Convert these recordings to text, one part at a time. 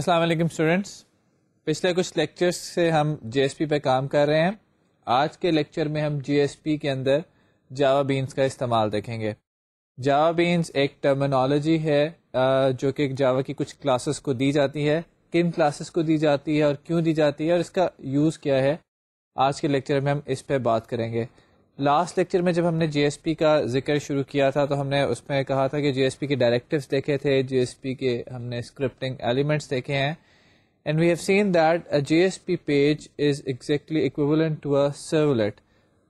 अस्सलाम स्टूडेंट्स पिछले कुछ लेक्चर्स से हम जीएसपी पे काम कर रहे हैं आज के लेक्चर में हम जीएसपी के अंदर जावा बीन्स का इस्तेमाल देखेंगे जावा बीन्स एक टर्मिनोलॉजी है जो कि जावा की कुछ क्लासेस को दी जाती है किन क्लासेस को दी जाती है और क्यों दी जाती है और इसका यूज़ क्या है आज के लेक्चर में हम इस पर बात करेंगे लास्ट लेक्चर में जब हमने जीएसपी का जिक्र शुरू किया था तो हमने उसमें कहा था कि जीएसपी के डायरेक्टिव्स देखे थे जीएसपी के हमने स्क्रिप्टिंग एलिमेंट्स देखे हैं and we have seen that a JSP page is exactly equivalent to a servlet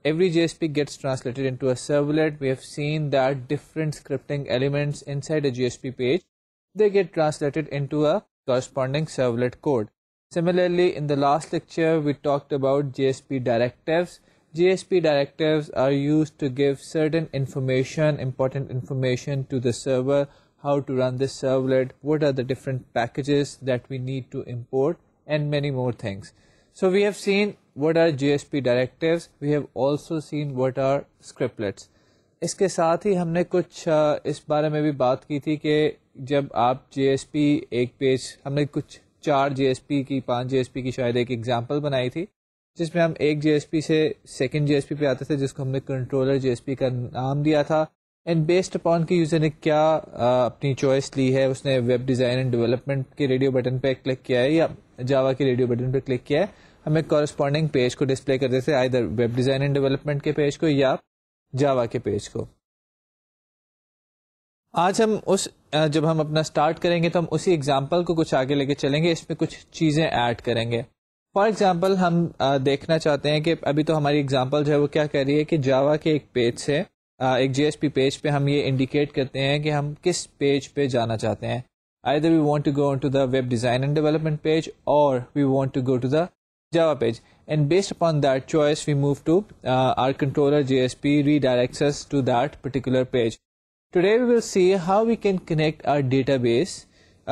every JSP gets translated into a servlet. We have seen that different scripting elements inside a JSP page, they get translated into a corresponding servlet code. Similarly, in the last lecture, we talked about JSP directives GSP directives are used to give certain information, important information to the server, how to run this servlet, what are the different packages that we need to import and many more things. So we have seen what are GSP directives, we have also seen what are scriptlets. इसके साथ ही हमने कुछ इस बारे में भी बात की थी कि जब आप जे एक पेज हमने कुछ चार जे की पांच जे की शायद एक एग्जांपल बनाई थी जिसमें हम एक जीएसपी से सेकंड जीएसपी पे आते थे जिसको हमने कंट्रोलर जीएसपी का नाम दिया था एंड बेस्ड अपॉन कि यूज़र ने क्या आ, अपनी चॉइस ली है उसने वेब डिज़ाइन एंड डेवलपमेंट के रेडियो बटन पे क्लिक किया है या जावा के रेडियो बटन पे क्लिक किया है हमें कॉरस्पॉन्डिंग पेज को डिस्प्ले करते थे either web design and development के पेज को या जावा के पेज को आज हम उस जब हम अपना स्टार्ट करेंगे तो हम उसी एग्जाम्पल को कुछ आगे लेके चलेंगे इसमें कुछ चीज़ें ऐड करेंगे फॉर एग्जाम्पल हम देखना चाहते हैं कि अभी तो हमारी एग्जाम्पल जो है वो क्या कह रही है कि जावा के एक पेज से एक जेएसपी पेज पे हम ये इंडिकेट करते हैं कि हम किस पेज पे जाना चाहते हैं either we want to go onto the web design and development page or we want to go to the Java page. And based upon that choice, we move to uh, our controller JSP redirects us to that particular page. Today we will see how we can connect our database,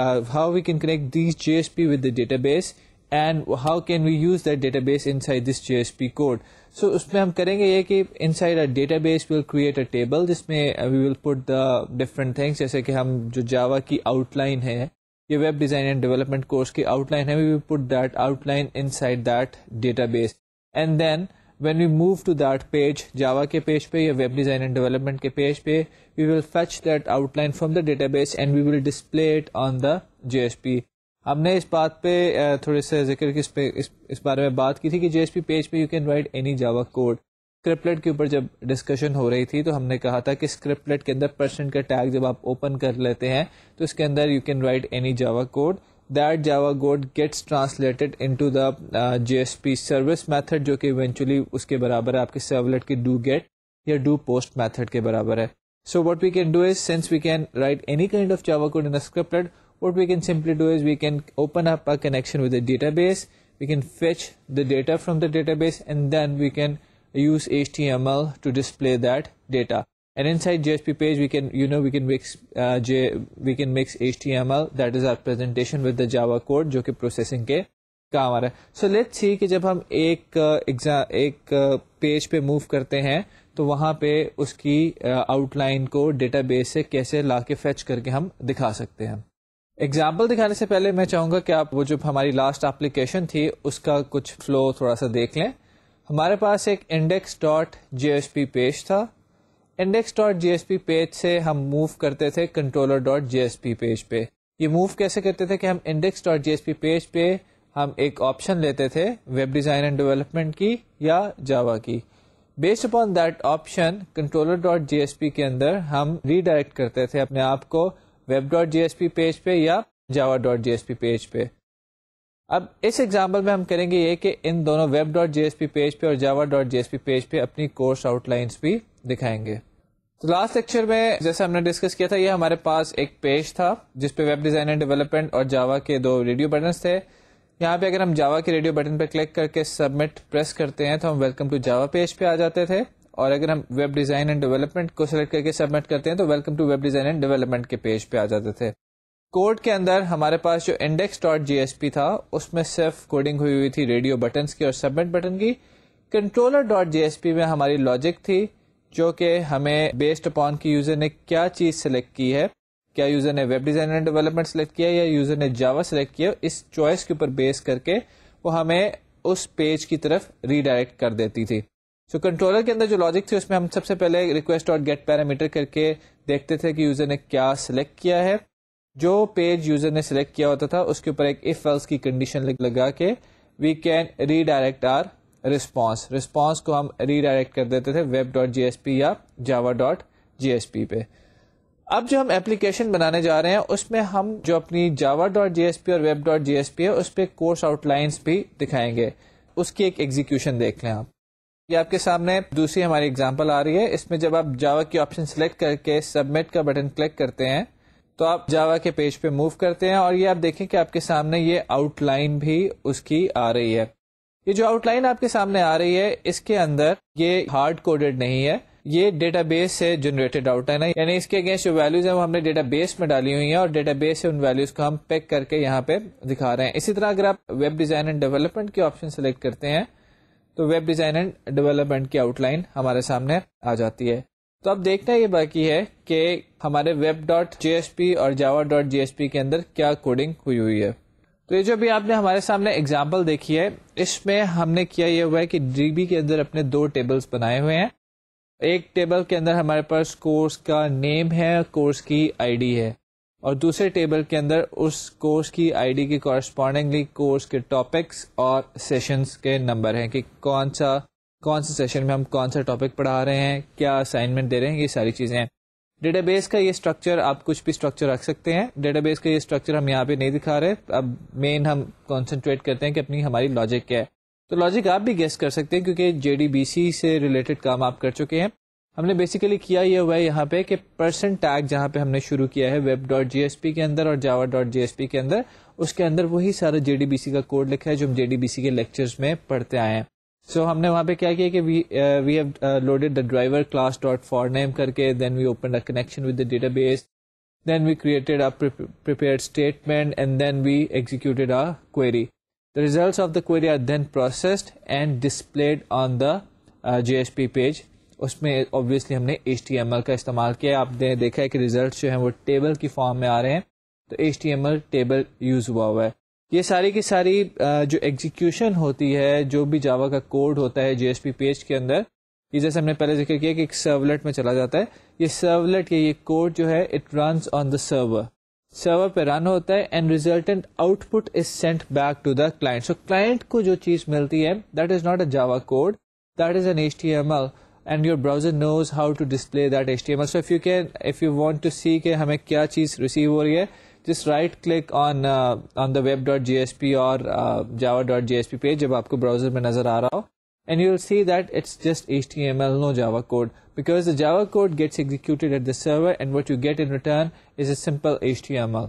uh, how we can connect these JSP with the database and how can we use that database inside this JSP code. So, we will do that inside our database, we will create a table, this uh, may, we will put the different things, like we have the Java ki outline, hai, ye web design and development course ki outline, hai, we will put that outline inside that database. And then, when we move to that page, Java ke page pe, ya web design and development ke page pe, we will fetch that outline from the database and we will display it on the JSP. हमने इस बात पे थोड़े से जिक्र की इस पे इस, इस बारे में बात की थी कि जेएसपी पेज पे you can write any Java code scriptlet के ऊपर जब डिस्कशन हो रही थी तो हमने कहा था कि स्क्रिप्टलेट के अंदर परसेंट का टैग जब आप ओपन कर लेते हैं तो इसके अंदर you can write any Java code that Java code gets translated into the JSP service method जो कि इवेंचुअली उसके बराबर है आपके सर्वलेट के डू गेट या डू पोस्ट मेथड के बराबर है so what we can do is since we can write any kind of Java code in scriptlet what we can simply do is we can open up a connection with the database we can fetch the data from the database and then we can use HTML to display that data and inside JSP page we can you know we can mix uh, J, we can mix HTML that is our presentation with the Java code जो कि processing के काम आ रहा है so let's see कि जब हम एक एग्जाम एक पेज पे मूव करते हैं तो वहाँ पे उसकी आउटलाइन को डेटाबेस से कैसे ला के फेच करके हम दिखा सकते हैं एग्जाम्पल दिखाने से पहले मैं चाहूंगा कि आप वो जो हमारी लास्ट एप्लीकेशन थी उसका कुछ फ्लो थोड़ा सा देख लें हमारे पास एक इंडेक्स डॉट जी पेज था इंडेक्स डॉट जी पेज से हम मूव करते थे कंट्रोलर डॉट जी पेज पे ये मूव कैसे करते थे कि हम इंडेक्स डॉट जी पेज पे हम एक ऑप्शन लेते थे वेब डिज़ाइन एंड डेवलपमेंट की या जावा की based upon that option controller dot J के अंदर हम रीडायरेक्ट करते थे अपने आप को वेब डॉट जी पेज पे या जावा डॉट जी पेज पे अब इस एग्जाम्पल में हम करेंगे ये कि इन दोनों वेब डॉट जी पेज पे और जावा डॉट जी पेज पे अपनी कोर्स आउटलाइंस भी दिखाएंगे तो लास्ट लेक्चर में जैसे हमने डिस्कस किया था ये हमारे पास एक पेज था जिसपे वेब डिजाइन एंड डेवलपमेंट और जावा के दो रेडियो बटन थे यहाँ पे अगर हम जावा के रेडियो बटन पर क्लिक करके सबमिट प्रेस करते हैं तो हम वेलकम टू जावा पेज पे आ जाते थे और अगर हम वेब डिज़ाइन एंड डेवलपमेंट को सिलेक्ट करके सबमिट करते हैं तो welcome to web design and development के पेज पे आ जाते थे कोड के अंदर हमारे पास जो इंडेक्स डॉट जीएसपी था उसमें सिर्फ कोडिंग हुई हुई थी रेडियो बटन की और सबमिट बटन की कंट्रोलर डॉट जीएसपी में हमारी लॉजिक थी जो कि हमें बेस्ड अपॉन कि यूजर ने क्या चीज सेलेक्ट की है क्या यूजर ने web design and development select किया या यूजर ने जावा सेलेक्ट किया इस चॉइस के ऊपर बेस करके वो हमें उस पेज की तरफ रीडायरेक्ट कर देती थी सो so, कंट्रोलर के अंदर जो लॉजिक थी उसमें हम सबसे पहले रिक्वेस्ट और गेट पैरामीटर करके देखते थे कि यूजर ने क्या सिलेक्ट किया है जो पेज यूजर ने सिलेक्ट किया होता था उसके ऊपर एक इफ एल्स की कंडीशन लगा के we can redirect our response response को हम रीडायरेक्ट कर देते थे वेब डॉट जीएसपी या जावा डॉट जीएसपी पे अब जो हम एप्लीकेशन बनाने जा रहे हैं उसमें हम जो अपनी जावा डॉट जीएसपी और वेब डॉट जीएसपी है उस पर कोर्स आउटलाइंस भी दिखाएंगे उसकी एक एग्जीक्यूशन देख लें आप ये आपके सामने दूसरी हमारी एग्जांपल आ रही है इसमें जब आप जावा की ऑप्शन सेलेक्ट करके सबमिट का बटन क्लिक करते हैं तो आप जावा के पेज पे मूव करते हैं और ये आप देखें कि आपके सामने ये आउटलाइन भी उसकी आ रही है ये जो आउटलाइन आपके सामने आ रही है इसके अंदर ये हार्ड कोडेड नहीं है ये डेटाबेस से जनरेटेड आउटलाइन है यानी इसके अगेंस्ट जो वैल्यूज है वो हमने डेटाबेस में डाली हुई है और डेटाबेस से उन वैल्यूज को हम पैक करके यहाँ पे दिखा रहे हैं इसी तरह अगर आप वेब डिजाइन एंड डेवलपमेंट के ऑप्शन सेलेक्ट करते हैं तो वेब डिजाइन एंड डेवलपमेंट की आउटलाइन हमारे सामने आ जाती है तो अब देखना ये बाकी है कि हमारे वेब डॉट जीएसपी और जावा डॉट जीएसपी के अंदर क्या कोडिंग हुई हुई है तो ये जो भी आपने हमारे सामने एग्जाम्पल देखी है इसमें हमने किया ये हुआ है कि डीबी के अंदर अपने दो टेबल्स बनाए हुए हैं एक टेबल के अंदर हमारे पास कोर्स का नेम है कोर्स की आईडी है और दूसरे टेबल के अंदर उस कोर्स की आईडी की कॉरस्पॉन्डिंगली कोर्स के टॉपिक्स और सेशंस के नंबर हैं कि कौन सा कौन से सेशन में हम कौन सा टॉपिक पढ़ा रहे हैं क्या असाइनमेंट दे रहे हैं ये सारी चीज़ें हैं डेटाबेस का ये स्ट्रक्चर आप कुछ भी स्ट्रक्चर रख सकते हैं डेटाबेस का ये स्ट्रक्चर हम यहाँ पे नहीं दिखा रहे अब मेन हम कंसंट्रेट करते हैं कि अपनी हमारी लॉजिक क्या है तो लॉजिक आप भी गेस कर सकते हैं क्योंकि जेडीबीसी से रिलेटेड काम आप कर चुके हैं हमने बेसिकली किया ये हुआ है यहाँ पे कि पर्सन टैग जहाँ पे हमने शुरू किया है वेब डॉट जीएसपी के अंदर और जावा डॉट जीएसपी के अंदर उसके अंदर वही सारा जेडीबीसी का कोड लिखा है जो हम जेडीबीसी के लेक्चर्स में पढ़ते आए हैं सो so, हमने वहां पे क्या किया कि we we have loaded the driver class dot for name करके then we open a connection with the database then we created a prepared statement and then we executed a query the result of the query are then processed and displayed on the JSP page उसमें obviously हमने H का इस्तेमाल किया आपने देखा है कि result जो है वो टेबल की फॉर्म में आ रहे हैं तो एच टेबल यूज़ हुआ हुआ है ये सारी की सारी जो एग्जीक्यूशन होती है जो भी जावा का कोड होता है जेएसपी पेज के अंदर ये जैसे हमने पहले जिक्र किया कि एक सर्वलेट में चला जाता है ये सर्वलेट या ये कोड जो है it run on the server server पे रन होता है and resultant output is sent back to the client so client को जो चीज मिलती है that is not a Java code that is an H T M L and your browser knows how to display that H T M L so if you can if you want to see कि हमें क्या चीज़ receive हो रही है just right click on on the web dot J S P और Java dot J S P page जब आपको ब्राउजर में नजर आ रहा हो and you'll see that it's just HTML, no Java code because the Java code gets executed at the server and what you get in return is a simple HTML.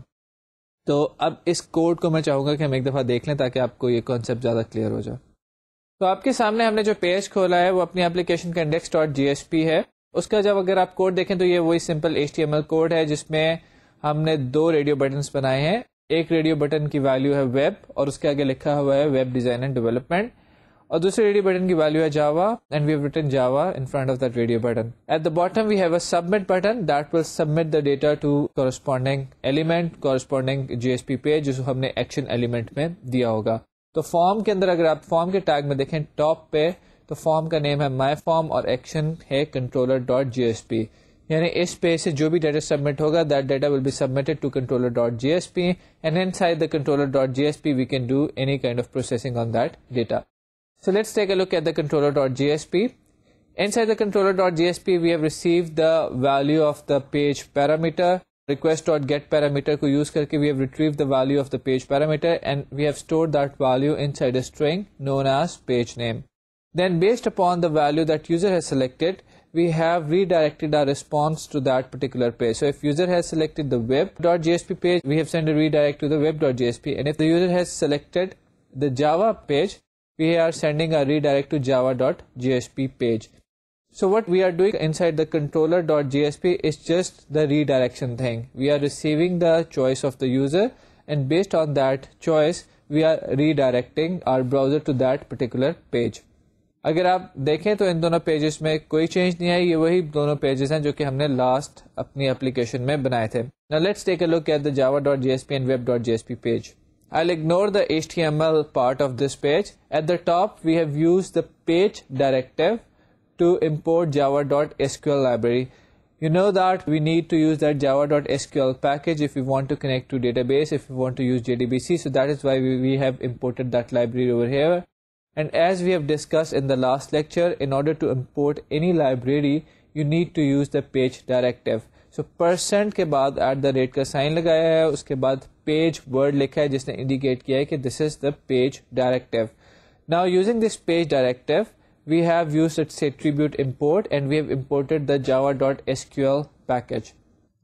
तो अब इस code को मैं चाहूंगा कि हम एक दफा देख लें ताकि आपको ये कॉन्सेप्ट ज्यादा क्लियर हो जाए तो आपके सामने हमने जो पेज खोला है वो अपनी एप्लीकेशन का इंडेक्स डॉट जीएसपी है उसका जब अगर आप कोड देखें तो ये वही सिंपल एच कोड है जिसमें हमने दो रेडियो बटन बनाए हैं एक रेडियो बटन की वैल्यू है वेब और उसके आगे लिखा हुआ है वेब डिजाइन एंड डेवलपमेंट और दूसरे रेडियो बटन की वैल्यू है Java and we have written Java in front of that radio button at the bottom we have a submit button that will submit the data to corresponding element corresponding JSP page जो हमने action element में दिया होगा तो form के अंदर अगर आप फॉर्म के टैग में देखें टॉप पे तो फॉर्म का नेम है माई फॉर्म और एक्शन है controller dot J S P यानी इस पेज से जो भी डाटा सबमिट होगा that data will be submitted to controller dot J S P and inside the controller dot J S P we can do any kind of processing on that data so let's take a look at the controller dot J S P Inside the controller.jsp, we have received the value of the page parameter request dot get parameter को use करके we have retrieved the value of the page parameter and we have stored that value inside a string known as page name. Then based upon the value that user has selected, we have redirected our response to that particular page. So if user has selected the web.jsp page, we have sent a redirect to the web.jsp. And if the user has selected the Java page, we are sending a redirect to java.jsp page. So what we are doing inside the controller.gsp is just the redirection thing. We are receiving the choice of the user and based on that choice we are redirecting our browser to that particular page. अगर आप देखें तो इन दोनों pages में कोई change नहीं आई ये वही दोनों पेजेस हैं जो कि हमने लास्ट अपनी एप्लीकेशन में बनाए थे Now let's take a look at the java.jsp and web.jsp page. I'll ignore the HTML part of this page. At the top, we have used the page directive to import java.sql library. You know that we need to use that java.sql package if we want to connect to database, if we want to use JDBC. So that is why we, we have imported that library over here. And as we have discussed in the last lecture, in order to import any library, you need to use the page directive. So percent के बाद at the rate का sign लगाया है उसके बाद page word लिखा है जिसने इंडिकेट किया है कि this is the page directive now using this page we have used its attribute import and we have imported the java.sql package.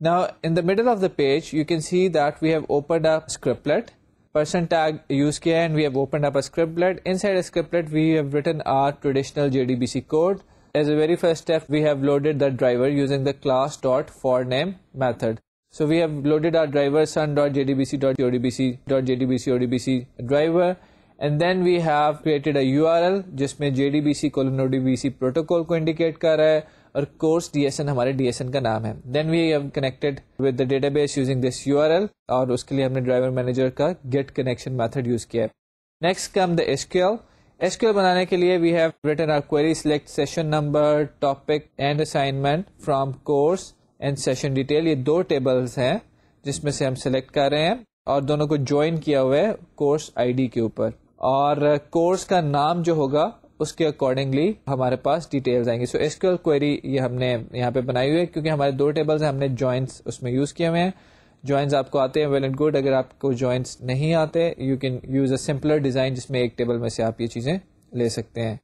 Now in the middle of the page, you can see that we have opened up scriptlet percent tag use kiya and we have opened up a scriptlet. Inside a scriptlet, we have written our traditional JDBC code. As a very first step, we have loaded the driver using the class.forName method. So we have loaded our driver sun.jdbc.jdbc.jdbc.jdbc driver and then we have created a URL जिसमें JDBC colon ODBC protocol को indicate कर रहा है और course DSN हमारे DSN का नाम है then we have connected with the database using this URL और उसके लिए हमने ड्राइवर मैनेजर का गेट कनेक्शन मेथड यूज किया है next come the SQL SQL बनाने के लिए we have written our query select session number topic and assignment from course and session detail ये दो टेबल्स हैं जिसमें से हम सेलेक्ट कर रहे हैं और दोनों को ज्वाइन किया हुआ है कोर्स आईडी के ऊपर और कोर्स का नाम जो होगा उसके अकॉर्डिंगली हमारे पास डिटेल्स आएंगी सो एसक्यूएल क्वेरी ये हमने यहाँ पे बनाई हुई है क्योंकि हमारे दो टेबल्स हैं हमने जॉइंट्स उसमें यूज किए हुए हैं जॉइंट्स आपको आते हैं वेल एंड गुड अगर आपको जॉइंट्स नहीं आते you can use a simpler design जिसमें एक टेबल में से आप ये चीजें ले सकते हैं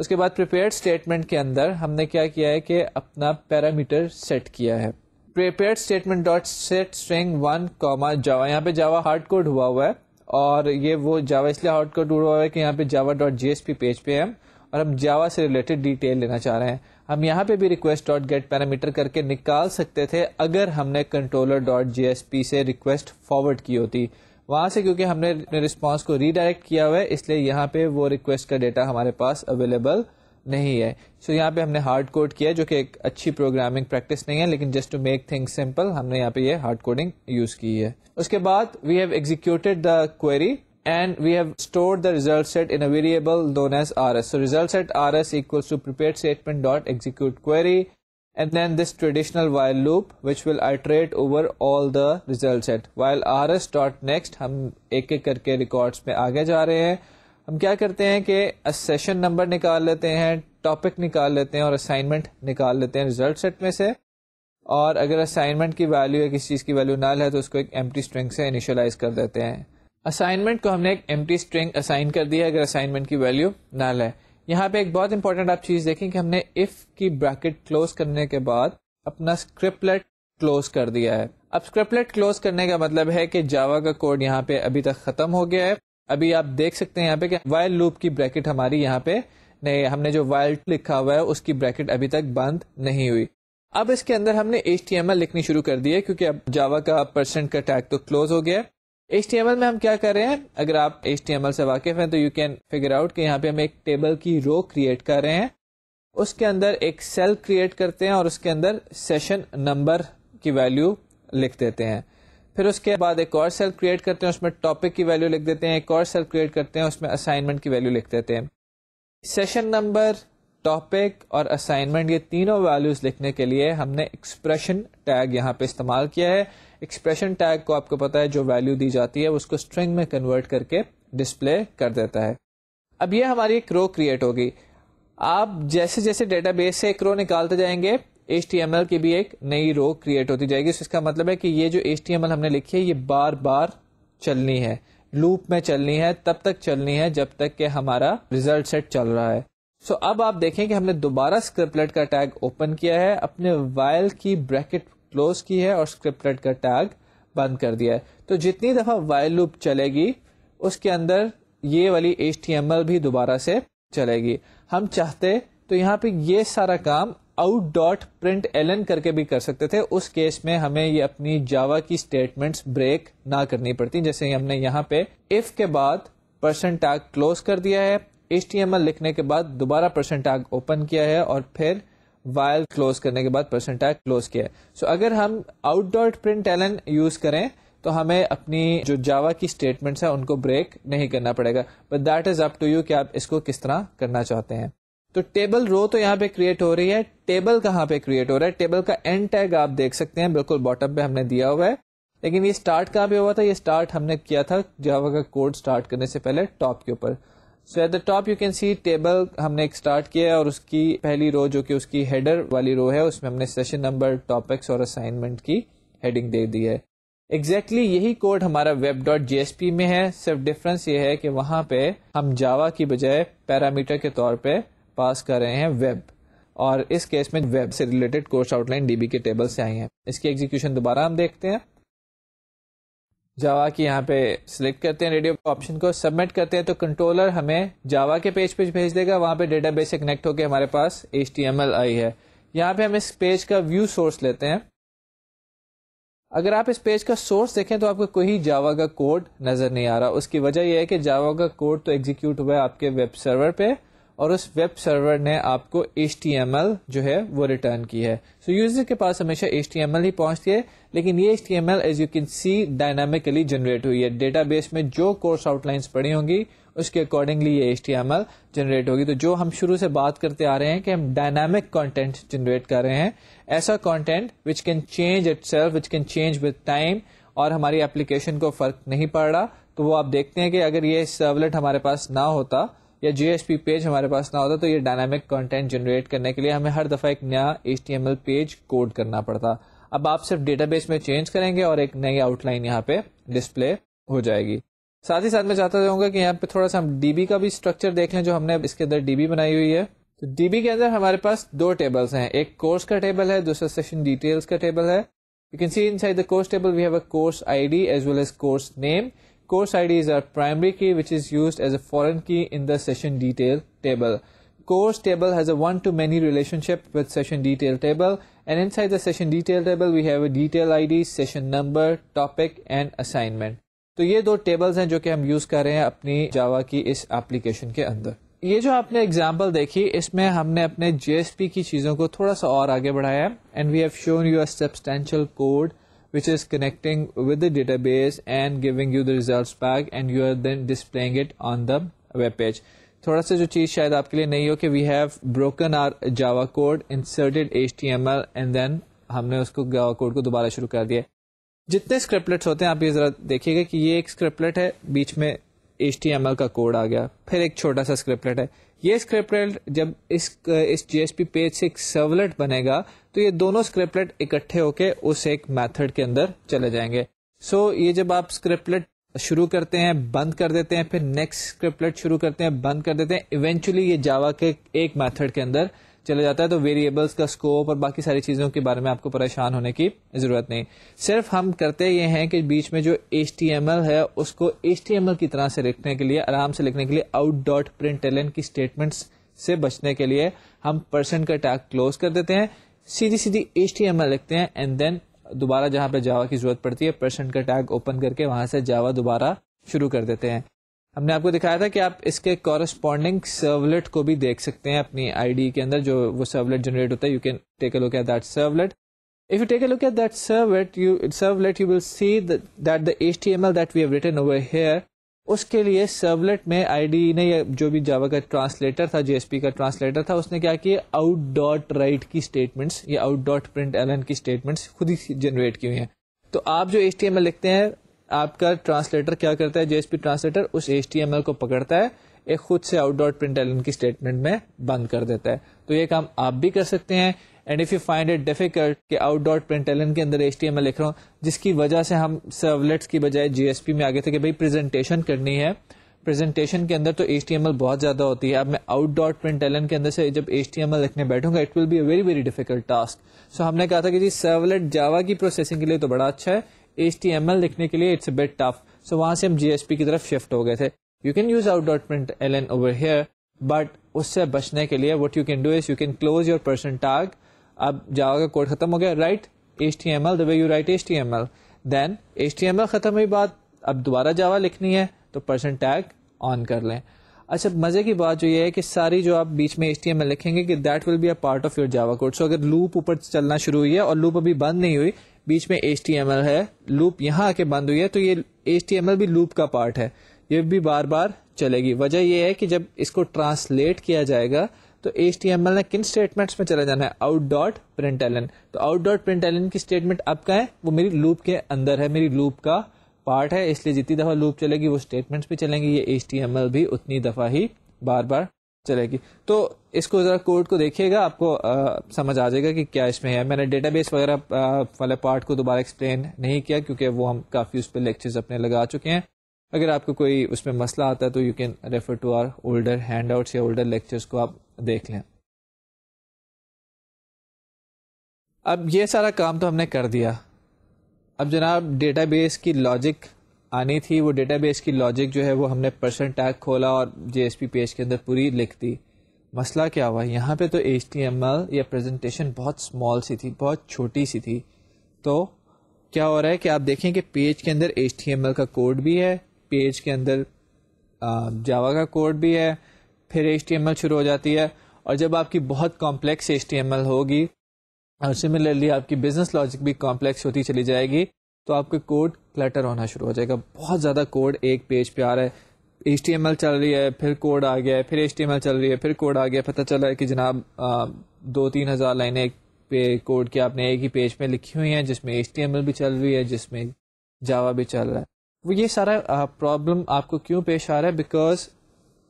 उसके बाद प्रिपेयर स्टेटमेंट के अंदर हमने क्या किया है कि अपना पैरामीटर सेट किया है prepare statement dot set string one comma Java यहाँ पे जावा हार्ड कोड हुआ हुआ है और ये वो जावा इसलिए हॉट कोड हुआ है कि यहाँ पे जावा डॉट जी पेज पे हम और हम जावा से रिलेटेड डिटेल लेना चाह रहे हैं हम यहाँ पे भी रिक्वेस्ट डॉट गेट पैरामीटर करके निकाल सकते थे अगर हमने controller dot J S P से रिक्वेस्ट फॉरवर्ड की होती वहां से क्योंकि हमने रिस्पॉन्स को रिडायरेक्ट किया हुआ है इसलिए यहाँ पे वो रिक्वेस्ट का डेटा हमारे पास अवेलेबल नहीं है सो so, यहाँ पे हमने हार्ड कोड किया जो कि एक अच्छी प्रोग्रामिंग प्रैक्टिस नहीं है लेकिन just to make things simple हमने यहाँ पे ये हार्ड कोडिंग यूज की है उसके बाद we have executed the query and we have stored the result set in a variable known as rs. So result set rs equals to prepared statement dot execute query and then this traditional while loop which will iterate over all the result set while rs dot next हम एक एक करके records में आगे जा रहे हैं हम क्या करते हैं कि सेशन नंबर निकाल लेते हैं टॉपिक निकाल लेते हैं और असाइनमेंट निकाल लेते हैं रिजल्ट सेट में से और अगर असाइनमेंट की वैल्यू या किसी चीज़ की वैल्यू नल है तो उसको एक एम्प्टी स्ट्रिंग से इनिशियलाइज कर देते हैं असाइनमेंट को हमने एक एम्प्टी स्ट्रिंग असाइन कर दिया अगर असाइनमेंट की वैल्यू नल है यहाँ पे एक बहुत इंपॉर्टेंट आप चीज़ देखें कि हमने इफ़ की ब्रैकेट क्लोज करने के बाद अपना स्क्रिपलेट क्लोज कर दिया है अब स्क्रिपलेट क्लोज करने का मतलब है कि जावा का कोड यहाँ पे अभी तक खत्म हो गया है अभी आप देख सकते हैं यहाँ पे कि वाइल लूप की ब्रैकेट हमारी यहाँ पे नहीं हमने जो वाइल लिखा हुआ है उसकी ब्रैकेट अभी तक बंद नहीं हुई अब इसके अंदर हमने एच लिखनी शुरू कर दी है क्योंकि अब जावा का परसेंट का टैग तो क्लोज हो गया है एच में हम क्या कर रहे हैं अगर आप एच से वाकिफ हैं तो यू कैन फिगर आउट कि यहाँ पे हम एक टेबल की रो क्रिएट कर रहे हैं उसके अंदर एक सेल क्रिएट करते हैं और उसके अंदर सेशन नंबर की वैल्यू लिख देते हैं फिर उसके बाद एक और सेल क्रिएट करते हैं उसमें टॉपिक की वैल्यू लिख देते हैं एक और सेल क्रिएट करते हैं उसमें असाइनमेंट की वैल्यू लिख देते हैं सेशन नंबर टॉपिक और असाइनमेंट ये तीनों वैल्यूज लिखने के लिए हमने एक्सप्रेशन टैग यहाँ पे इस्तेमाल किया है एक्सप्रेशन टैग को आपको पता है जो वैल्यू दी जाती है उसको स्ट्रिंग में कन्वर्ट करके डिस्प्ले कर देता है अब ये हमारी एक रो क्रिएट होगी आप जैसे जैसे डेटाबेस से एक रो निकालते जाएंगे एच की भी एक नई रो क्रिएट होती जाएगी तो इसका मतलब है कि ये जो एच हमने लिखी है ये बार बार चलनी है लूप में चलनी है तब तक चलनी है जब तक कि हमारा रिजल्ट सेट चल रहा है सो so, अब आप देखें कि हमने दोबारा स्क्रिप्टलेट का टैग ओपन किया है अपने वायल की ब्रैकेट क्लोज की है और स्क्रिप्टलेट का टैग बंद कर दिया है तो जितनी दफा वायल लूप चलेगी उसके अंदर ये वाली एच भी दोबारा से चलेगी हम चाहते तो यहाँ पे ये सारा काम आउट डॉट प्रिंट एलन करके भी कर सकते थे उस केस में हमें ये अपनी जावा की स्टेटमेंट्स ब्रेक ना करनी पड़ती जैसे हमने यहाँ पे इफ के बाद परसेंट टैग क्लोज कर दिया है एच लिखने के बाद दोबारा परसेंट टैग ओपन किया है और फिर वायल क्लोज करने के बाद परसेंट टैग क्लोज किया है सो so, अगर हम out dot println use करें तो हमें अपनी जो जावा की स्टेटमेंट्स है उनको ब्रेक नहीं करना पड़ेगा but that is up to you कि आप इसको किस तरह करना चाहते हैं तो टेबल रो तो यहाँ पे क्रिएट हो रही है टेबल कहाँ पे क्रिएट हो रहा है टेबल का एंड टैग आप देख सकते हैं बिल्कुल बॉटम पे हमने दिया हुआ है लेकिन ये स्टार्ट कहाँ पे हुआ था ये स्टार्ट हमने किया था जावा का कोड स्टार्ट करने से पहले टॉप के ऊपर so at the top you can see table हमने एक स्टार्ट किया है और उसकी पहली रो जो कि उसकी हेडर वाली रो है उसमें हमने सेशन नंबर टॉपिक्स और असाइनमेंट की हेडिंग दे दी है एग्जैक्टली exactly यही कोड हमारा वेब डॉट जीएसपी में है सिर्फ डिफरेंस ये है कि वहां पे हम जावा की बजाय पैरामीटर के तौर पे पास कर रहे हैं वेब और इस केस में वेब से रिलेटेड कोर्स आउटलाइन डीबी के टेबल से आई है इसकी एग्जीक्यूशन दोबारा हम देखते हैं जावा की यहाँ पे सिलेक्ट करते हैं रेडियो ऑप्शन को सबमिट करते हैं तो कंट्रोलर हमें जावा के पेज पे भेज देगा वहाँ पे डेटाबेस से कनेक्ट होकर हमारे पास एच आई है यहाँ पे हम इस पेज का व्यू सोर्स लेते हैं अगर आप इस पेज का सोर्स देखें तो आपको कोई जावा का कोड नजर नहीं आ रहा उसकी वजह यह है कि जावा का कोड तो एग्जीक्यूट हुआ है आपके वेब सर्वर पे और उस वेब सर्वर ने आपको एच जो है वो रिटर्न की है सो so, यूजर के पास हमेशा एच ही पहुंचती है लेकिन ये H T M L as you can see dynamically generate हुई है डेटाबेस में जो कोर्स आउटलाइंस पड़ी होंगी उसके अकॉर्डिंगली ये एच जनरेट होगी तो जो हम शुरू से बात करते आ रहे हैं कि हम डायनामिक कंटेंट जनरेट कर रहे हैं ऐसा content which can change itself which can change with time और हमारी एप्लीकेशन को फर्क नहीं पड़ रहा तो वो आप देखते हैं कि अगर ये सर्वलेट हमारे पास ना होता या जीएसपी पेज हमारे पास ना होता तो ये डायनामिक कंटेंट जनरेट करने के लिए हमें हर दफ़ा एक नया एच पेज कोड करना पड़ता अब आप सिर्फ डेटाबेस में चेंज करेंगे और एक नई आउटलाइन यहाँ पे डिस्प्ले हो जाएगी साथ ही साथ मैं चाहता चाहूंगा कि यहाँ पे थोड़ा सा हम डीबी का भी स्ट्रक्चर देख लें जो हमने इसके अंदर डीबी बनाई हुई है तो डीबी के अंदर हमारे पास दो टेबल्स हैं एक कोर्स का टेबल है दूसरा सेशन डिटेल्स का टेबल है You can see inside the course table we have a course ID as well as course name Course ID is primary key which is used as a foreign key in the session detail table. Course table has a one-to-many relationship with session detail table and inside the session detail table we have a detail ID, session number, topic and assignment. So ये दो tables हैं जो कि हम use कर Java हैं अपनी जावा की इस एप्लीकेशन के अंदर ये जो आपने एग्जाम्पल देखी इसमें हमने अपने जेएसपी की चीजों को थोड़ा सा और आगे बढ़ाया and we have shown which is connecting with the database and giving you the results back and you are then displaying it on the web page थोड़ा सा जो चीज़ शायद आपके लिए नहीं हो कि we have broken our Java code inserted H T M L and then हमने उसको जावा कोड को दोबारा शुरू कर दिया जितने स्क्रिप्टलेट्स होते हैं आप ये ज़रा देखिएगा कि ये एक स्क्रिप्टलेट है बीच में एच टी एम एल का कोड आ गया फिर एक छोटा सा स्क्रिप्टलेट है ये स्क्रिप्टलेट जब इस इस जीएसपी पेज से एक सर्वलेट बनेगा तो ये दोनों स्क्रिप्टलेट इकट्ठे होके उस एक मेथड के अंदर चले जाएंगे सो so, ये जब आप स्क्रिप्टलेट शुरू करते हैं बंद कर देते हैं फिर नेक्स्ट स्क्रिप्टलेट शुरू करते हैं बंद कर देते हैं इवेंचुअली ये जावा के एक मेथड के अंदर चला जाता है तो वेरिएबल्स का स्कोप और बाकी सारी चीज़ों के बारे में आपको परेशान होने की ज़रूरत नहीं सिर्फ हम करते ये हैं कि बीच में जो एच है उसको एच की तरह से लिखने के लिए आराम से लिखने के लिए आउट डॉट प्रिंट की स्टेटमेंट्स से बचने के लिए हम परसेंट का टैग क्लोज कर देते हैं सीधी सीधी एच लिखते हैं एंड देन दोबारा जहां पे जावा की जरूरत पड़ती है परसेंट का टैग ओपन करके वहां से जावा दोबारा शुरू कर देते हैं हमने आपको दिखाया था कि आप इसके कॉरस्पॉन्डिंग सर्वलेट को भी देख सकते हैं अपनी आईडी के अंदर जो वो सर्वलेट जनरेट होता है you can take a look at that servlet if you take a look at that servlet you servlet you will see that, that the html that we have written over here उसके लिए servlet में ID ने या जो भी जावा का translator था JSP का ट्रांसलेटर था उसने क्या किया आउट डॉट राइट की स्टेटमेंट्स या आउट डॉट प्रिंट एल की स्टेटमेंट्स खुद ही जनरेट की हुई हैं तो आप जो एच लिखते हैं आपका ट्रांसलेटर क्या करता है जेएसपी ट्रांसलेटर उस एच को पकड़ता है एक खुद से आउट डॉट प्रिंट एलन की स्टेटमेंट में बंद कर देता है तो ये काम आप भी कर सकते हैं and if you find it difficult कि आउट डॉट प्रिंट एलन के अंदर एच लिख रहा हूँ जिसकी वजह से हम सर्वलेट्स की बजाय जीएसपी में आगे थे कि भाई प्रेजेंटेशन करनी है प्रेजेंटेशन के अंदर तो एच बहुत ज्यादा होती है अब मैं आउट डॉट प्रिंट एलन के अंदर से जब एच लिखने बैठूंगा it will be a very very difficult task so हमने कहा था कि जी सर्वलेट जावा की प्रोसेसिंग के लिए तो बड़ा अच्छा है एच टी एम एल लिखने के लिए इट्स बेट टफ सो वहां से हम जीएसपी की तरफ शिफ्ट हो गए थे you can use out dot println over here but उससे बचने के लिए what you can do is you can close your percent tag अब जावा का कोड खत्म हो गया right H T M L the way you write H T M L then H T M L खत्म हुई बात अब दोबारा जावा लिखनी है तो पर्सन टैग ऑन कर लें अच्छा मजे की बात जो ये है कि सारी जो आप बीच में एच टी एम एल लिखेंगे कि that will be a part of your Java code so अगर लूप ऊपर चलना शुरू हुई है और लूप अभी बंद नहीं हुई बीच में एच है लूप यहाँ आके बंद हुई है तो ये एच भी लूप का पार्ट है ये भी बार बार चलेगी वजह यह है कि जब इसको ट्रांसलेट किया जाएगा तो एच टी ने किन स्टेटमेंट्स में चला जाना है आउट डॉट प्रिंट एलन तो आउट डॉट प्रिंट एलन की स्टेटमेंट अब का है वो मेरी लूप के अंदर है मेरी लूप का पार्ट है इसलिए जितनी दफा लूप चलेगी वो स्टेटमेंट्स भी चलेंगी ये एच टी एम एल भी उतनी दफा ही बार बार चलेगी तो इसको ज़रा कोड को देखिएगा आपको आ, समझ आ जाएगा कि क्या इसमें है मैंने डेटाबेस वगैरह वाले पार्ट को दोबारा एक्सप्लेन नहीं किया क्योंकि वो हम काफ़ी उस पर लेक्चर्स अपने लगा चुके हैं अगर आपको कोई उसमें मसला आता है तो you can refer to our older handouts या ओल्डर लेक्चर्स को आप देख लें अब ये सारा काम तो हमने कर दिया अब जनाब डेटाबेस की लॉजिक आनी थी वो डेटाबेस की लॉजिक जो है वो हमने परसेंट टैग खोला और जेएसपी पेज के अंदर पूरी लिख दी मसला क्या हुआ यहाँ पे तो एच या प्रेजेंटेशन बहुत स्मॉल सी थी बहुत छोटी सी थी तो क्या हो रहा है कि आप देखें कि पेज के अंदर एच का कोड भी है पेज के अंदर जावा का कोड भी है फिर एच शुरू हो जाती है और जब आपकी बहुत कॉम्प्लेक्स एच होगी और सिमिलरली आपकी बिजनेस लॉजिक भी कॉम्प्लेक्स होती चली जाएगी तो आपका कोड क्लटर होना शुरू हो जाएगा बहुत ज़्यादा कोड एक पेज पे आ रहा है एच चल रही है फिर कोड आ गया है फिर एच चल रही है फिर कोड आ गया पता चला है कि जनाब आ, दो तीन हज़ार लाइनें एक पे कोड की आपने एक ही पेज में लिखी हुई हैं जिसमें एच भी चल रही है जिसमें जावा भी चल रहा है वो ये सारा प्रॉब्लम आपको क्यों पेश आ रहा है because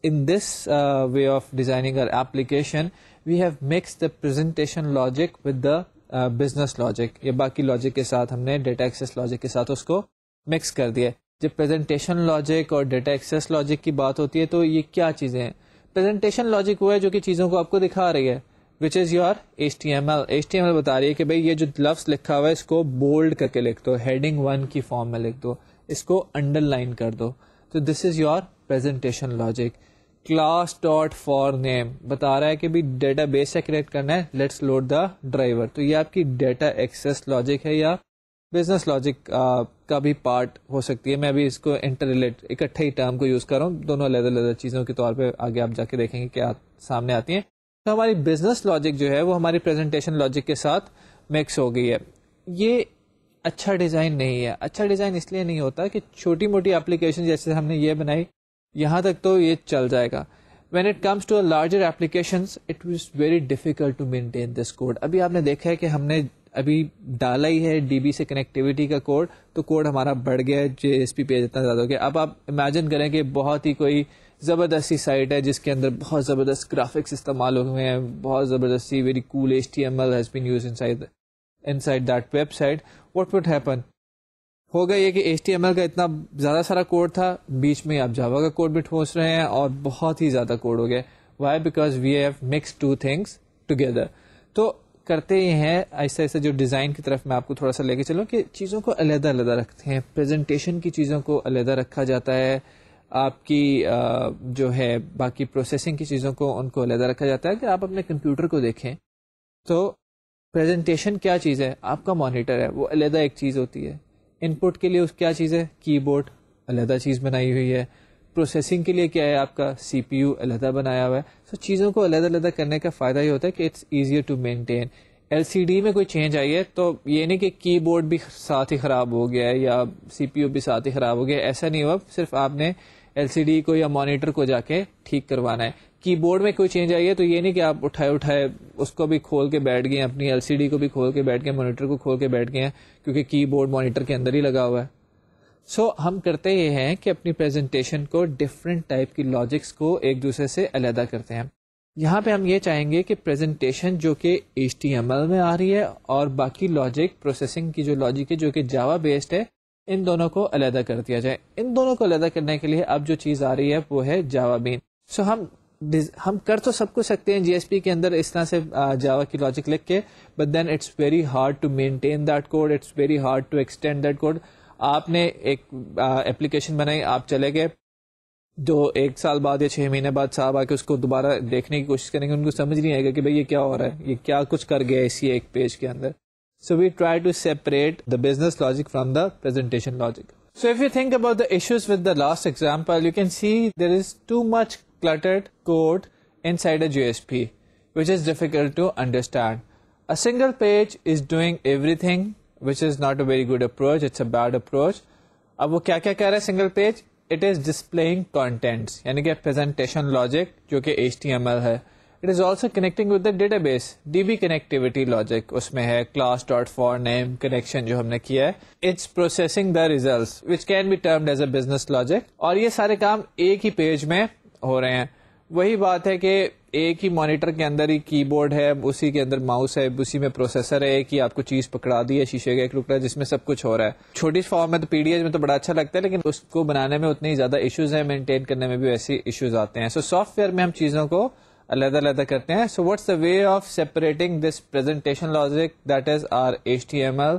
in this uh, way of designing our application, we have mixed the presentation logic with the business logic या बाकी लॉजिक के साथ हमने डेटा एक्सेस लॉजिक के साथ उसको मिक्स कर दिया जब प्रेजेंटेशन लॉजिक और डेटा एक्सेस लॉजिक की बात होती है तो ये क्या चीज़ें हैं प्रेजेंटेशन लॉजिक वो है जो कि चीज़ों को आपको दिखा रही है which is your H T M L H T M L बता रही है कि भाई ये जो लफ्स लिखा हुआ है इसको बोल्ड करके लिख दो हेडिंग वन की फॉर्म में लिख दो इसको अंडरलाइन कर दो तो this is your presentation logic class dot for name बता रहा है कि भी डेटा बेस से कनेक्ट करना है लेट्स लोड द ड्राइवर तो ये आपकी डेटा एक्सेस लॉजिक है या बिजनेस लॉजिक का भी पार्ट हो सकती है मैं अभी इसको इंटर रिलेट इकट्ठे ही टर्म को यूज कर रहा हूँ दोनों अलग अलग चीजों के तौर पर आगे आप जाके देखेंगे क्या सामने आती हैं तो हमारी बिजनेस लॉजिक जो है वो हमारी प्रेजेंटेशन लॉजिक के साथ मिक्स हो गई है ये अच्छा डिजाइन नहीं है अच्छा डिजाइन इसलिए नहीं होता कि छोटी मोटी एप्लीकेशन जैसे हमने ये बनाई यहाँ तक तो ये चल जाएगा when it comes to larger application it was very difficult to maintain this code अभी आपने देखा है कि हमने अभी डाला ही है डीबी से कनेक्टिविटी का कोड तो कोड हमारा बढ़ गया है जेएसपी पेज इतना ज़्यादा हो गया अब आप इमेजिन करें कि बहुत ही कोई ज़बरदस्ती साइट है जिसके अंदर बहुत ज़बरदस्त ग्राफिक्स इस्तेमाल हुए हैं बहुत ज़बरदस्ती very cool H T M L has been use inside inside that website what would happen होगा ये कि एच का इतना ज़्यादा सारा कोड था बीच में आप जावा का कोड भी ठोस रहे हैं और बहुत ही ज़्यादा कोड हो गया why because we have mix two things together तो करते ही हैं ऐसा ऐसा जो डिज़ाइन की तरफ मैं आपको थोड़ा सा लेके चलूँ कि चीज़ों को अलहदा अलहदा रखते हैं प्रेजेंटेशन की चीज़ों को अलहदा रखा जाता है आपकी जो है बाकी प्रोसेसिंग की चीज़ों को उनको अलहदा रखा जाता है कि आप अपने कंप्यूटर को देखें तो प्रेजेंटेशन क्या चीज़ है आपका मॉनिटर है वो अलहदा एक चीज़ होती है इनपुट के लिए उस क्या चीज़ है कीबोर्ड अलहदा चीज़ बनाई हुई है प्रोसेसिंग के लिए क्या है आपका सी पी यू अलहदा बनाया हुआ है सो so, चीज़ों को अलग अलग करने का फ़ायदा ये होता है कि it's easier to maintain LCD में कोई चेंज आई है तो ये नहीं कि कीबोर्ड भी साथ ही ख़राब हो गया है या सीपीयू भी साथ ही ख़राब हो गया ऐसा नहीं हुआ सिर्फ आपने एलसीडी को या मॉनिटर को जाके ठीक करवाना है कीबोर्ड में कोई चेंज आई है तो ये नहीं कि आप उठाए उठाए उसको भी खोल के बैठ गए अपनी एलसीडी को भी खोल के बैठ गए मॉनिटर को खोल के बैठ गए हैं क्योंकि कीबोर्ड मॉनिटर के अंदर ही लगा हुआ है सो so, हम करते ये हैं कि अपनी प्रेजेंटेशन को डिफरेंट टाइप की लॉजिक्स को एक दूसरे से अलहदा करते हैं यहाँ पे हम ये चाहेंगे कि प्रेजेंटेशन जो कि एच में आ रही है और बाकी लॉजिक प्रोसेसिंग की जो लॉजिक है जो कि जावा बेस्ड है इन दोनों को अलहदा कर दिया जाए इन दोनों को अलहदा करने के लिए अब जो चीज़ आ रही है वो है जावा बीन सो so, हम हम कर तो सब कुछ सकते हैं जीएसपी के अंदर इस तरह से जावा की लॉजिक लिख के but then it's very hard to maintain that code it's very hard to extend that code आपने एक एप्लीकेशन बनाई आप चले गए जो एक साल बाद या छह महीने बाद साहब आके उसको दोबारा देखने की कोशिश करेंगे उनको समझ नहीं आएगा कि भाई ये क्या हो रहा है ये क्या कुछ कर गया इसी एक पेज के अंदर so we try to separate the business logic from the presentation logic So if you think about the issues with the last example, you can see there is too much cluttered code inside a JSP, which is difficult to understand. A single page is doing everything, which is not a very good approach, it's a bad approach. Now what is he saying single page? It is displaying contents, meaning presentation logic, which is HTML. Hai. It is also connecting with the database, DB connectivity logic. Usme hai for name connection jo humne kiya It's processing the results, which can be termed as a business logic. Aur yeh sare kaam ek hi page mein हो रहे हैं वही बात है कि एक ही monitor के अंदर ही कीबोर्ड है उसी के अंदर माउस है उसी में प्रोसेसर है एक ही आपको चीज पकड़ा दी है शीशे का एक टुकड़ा जिसमें सब कुछ हो रहा है छोटी फॉर्म में तो पीडीएच में तो बड़ा अच्छा लगता है लेकिन उसको बनाने में उतने ही ज्यादा इश्यूज हैं मेंटेन करने में भी वैसे इश्यूज आते हैं सो so, सॉफ्टवेयर में हम चीजों को अलग अलग करते हैं so what's the way of separating this presentation logic that is our H T M L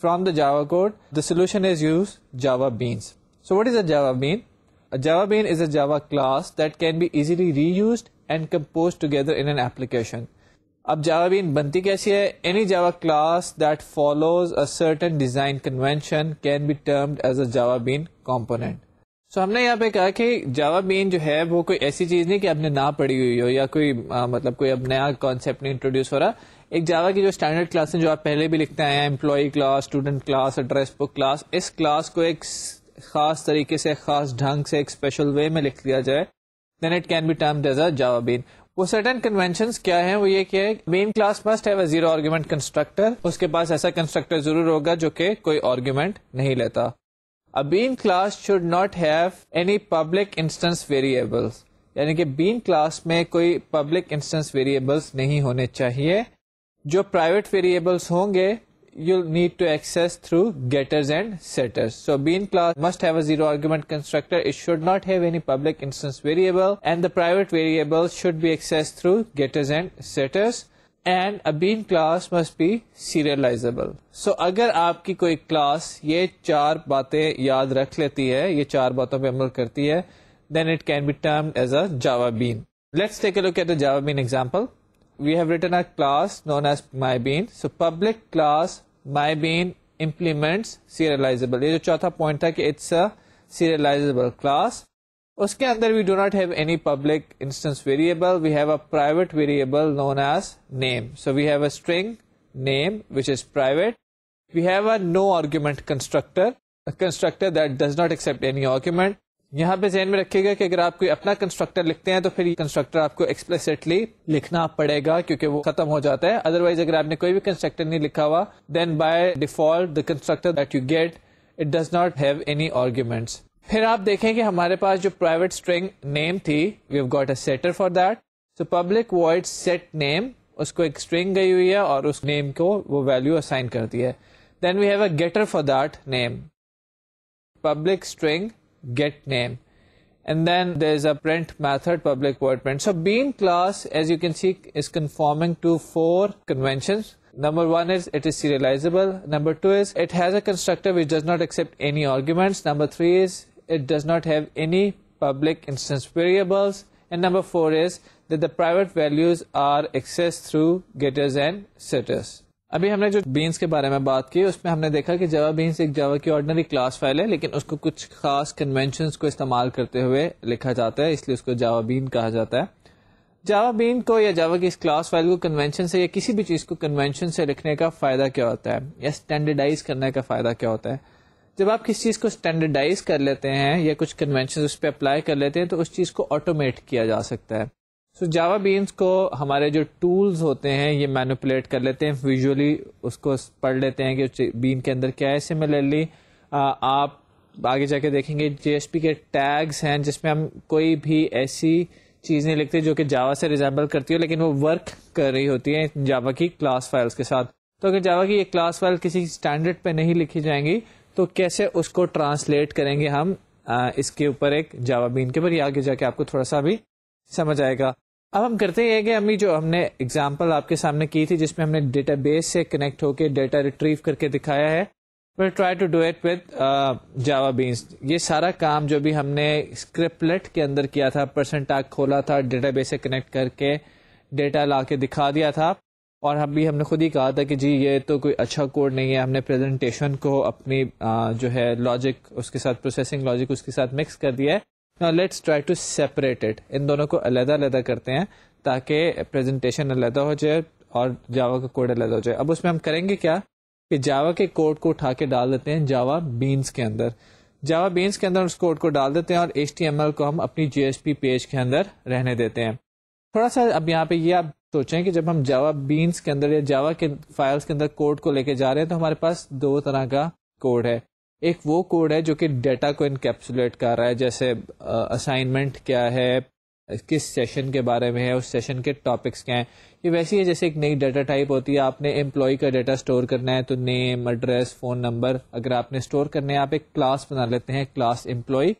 from the Java code the solution is use Java beans so what is a Java bean A Java bean is a Java class that can be easily reused and composed together in an application. अब Java bean बनती कैसी है Any Java class that follows a certain design convention can be termed as a Java bean component. So so, हमने यहाँ पे कहा कि जावा been जो है वो कोई ऐसी चीज नहीं कि आपने ना पढ़ी हुई हो या कोई आ, मतलब कोई अब नया कॉन्सेप्ट नहीं इंट्रोड्यूस हो रहा एक जावा की जो स्टैंडर्ड क्लास है जो आप पहले भी लिखते हैं employee class student class address book class इस क्लास को एक खास तरीके से खास ढंग से एक स्पेशल वे में लिख लिया जाए then it can be termed as a Java bean वो सर्टन कन्वेंशन क्या है वो ये क्या है मेन क्लास मस्ट है जीरो आर्ग्यूमेंट कंस्ट्रक्टर उसके पास ऐसा कंस्ट्रक्टर जरूर होगा जो कि कोई आर्ग्यूमेंट नहीं लेता a bean class should not have any public instance variables यानी कि बीन क्लास में कोई पब्लिक इंस्टेंस वेरिएबल्स नहीं होने चाहिए जो प्राइवेट वेरिएबल्स होंगे you'll need to access through getters and setters. So bean class must have a zero argument constructor. It should not have any public instance variable and the private variables should be accessed through getters and setters. And a bean class must be serializable. So agar aapki koi class yeh char baatein yaad rakh leti hai, yeh char baatein pe amal karti hai, then it can be termed as a java bean. Let's take a look at the java bean example we have written a class known as MyBean. So public class MyBean implements serializable. ये जो चौथा point था it's a serializable class. उसके अंदर we do not have any public instance variable. We have a private variable known as name. So we have a string name which is private. We have a no argument constructor, a constructor that does not accept any argument. यहाँ पे जहन में रखिएगा कि अगर आप कोई अपना कंस्ट्रक्टर लिखते हैं तो फिर ये कंस्ट्रक्टर आपको एक्सप्लेसिटली लिखना पड़ेगा क्योंकि वो खत्म हो जाता है अदरवाइज अगर आपने कोई भी कंस्ट्रक्टर नहीं लिखा हुआ then by default the constructor that you get it does not have any arguments फिर आप देखें कि हमारे पास जो प्राइवेट स्ट्रिंग नेम थी we have got a setter for that so public void set name उसको एक स्ट्रिंग गई हुई है और उस नेम को वो वैल्यू असाइन कर दी है then we have a getter for that name public string get name and then there's a print method public void print so bean class as you can see is conforming to four conventions number one is it is serializable number two is it has a constructor which does not accept any arguments number three is it does not have any public instance variables and number four is that the private values are accessed through getters and setters अभी हमने जो beans के बारे में बात की उसमें हमने देखा कि जावा बीन्स एक जावा की ऑर्डनरी क्लास फाइल है लेकिन उसको कुछ खास कन्वेंशन को इस्तेमाल करते हुए लिखा जाता है इसलिए उसको जावा बीन कहा जाता है जावा बीन को या जावा की इस क्लास फाइल को कन्वेंशन से या किसी भी चीज को कन्वेंशन से लिखने का फायदा क्या होता है या स्टैंडर्डाइज करने का फायदा क्या होता है जब आप किसी चीज को स्टैंडर्डाइज कर लेते हैं या कुछ कन्वेंशन उस पर अप्लाई कर लेते हैं तो उस चीज को ऑटोमेट किया जा सकता है सो जावा बीन्स को हमारे जो टूल्स होते हैं ये मैनुपलेट कर लेते हैं विजुअली उसको पढ़ लेते हैं कि बीन के अंदर क्या है सिमिलरली आप आगे जाके देखेंगे जेएसपी के टैग्स हैं जिसमें हम कोई भी ऐसी चीज़ नहीं लिखते जो कि जावा से रिजेंबल करती हो लेकिन वो वर्क कर रही होती है जावा की क्लास फाइल्स के साथ तो अगर जावा की ये क्लास फाइल किसी स्टैंडर्ड पे नहीं लिखी जाएंगी तो कैसे उसको ट्रांसलेट करेंगे हम आ, इसके ऊपर एक जावा बीन के ऊपर आगे जाके आपको थोड़ा सा भी समझ आएगा अब हम करते हैं कि अम्मी जो हमने एग्जाम्पल आपके सामने की थी जिसमें हमने डेटा बेस से कनेक्ट होकर डेटा रिट्रीव करके दिखाया है will try to do it with Java beans ये सारा काम जो भी हमने स्क्रिप्टलेट के अंदर किया था परसेंट टाग खोला था डेटा बेस से कनेक्ट करके डेटा ला के दिखा दिया था और हम भी हमने खुद ही कहा था कि जी ये तो कोई अच्छा कोड नहीं है हमने प्रेजेंटेशन को अपनी uh, जो है लॉजिक उसके साथ प्रोसेसिंग लॉजिक उसके साथ मिक्स कर दिया है Now let's try to separate it. इन दोनों को अलहदा अलहदा करते हैं ताकि प्रेजेंटेशन अलहदा हो जाए और जावा का कोड अलहदा हो जाए अब उसमें हम करेंगे क्या कि जावा के कोड को उठा के डाल देते हैं जावा बीन्स के अंदर जावा बीन्स के अंदर उस कोड को डाल देते हैं और एच को हम अपनी जीएसपी पेज के अंदर रहने देते हैं थोड़ा सा अब यहाँ पे ये आप सोचें कि जब हम जावा बीन्स के अंदर या जावा के फाइल्स के अंदर कोड को लेके जा रहे हैं तो हमारे पास दो तरह का कोड है एक वो कोड है जो कि डेटा को इनकेप्सुलेट कर रहा है जैसे असाइनमेंट क्या है किस सेशन के बारे में है उस सेशन के टॉपिक्स क्या हैं ये वैसी है जैसे एक नई डाटा टाइप होती है आपने एम्प्लॉय का डाटा स्टोर करना है तो नेम एड्रेस फोन नंबर अगर आपने स्टोर करने है आप एक क्लास बना लेते हैं क्लास एम्प्लॉय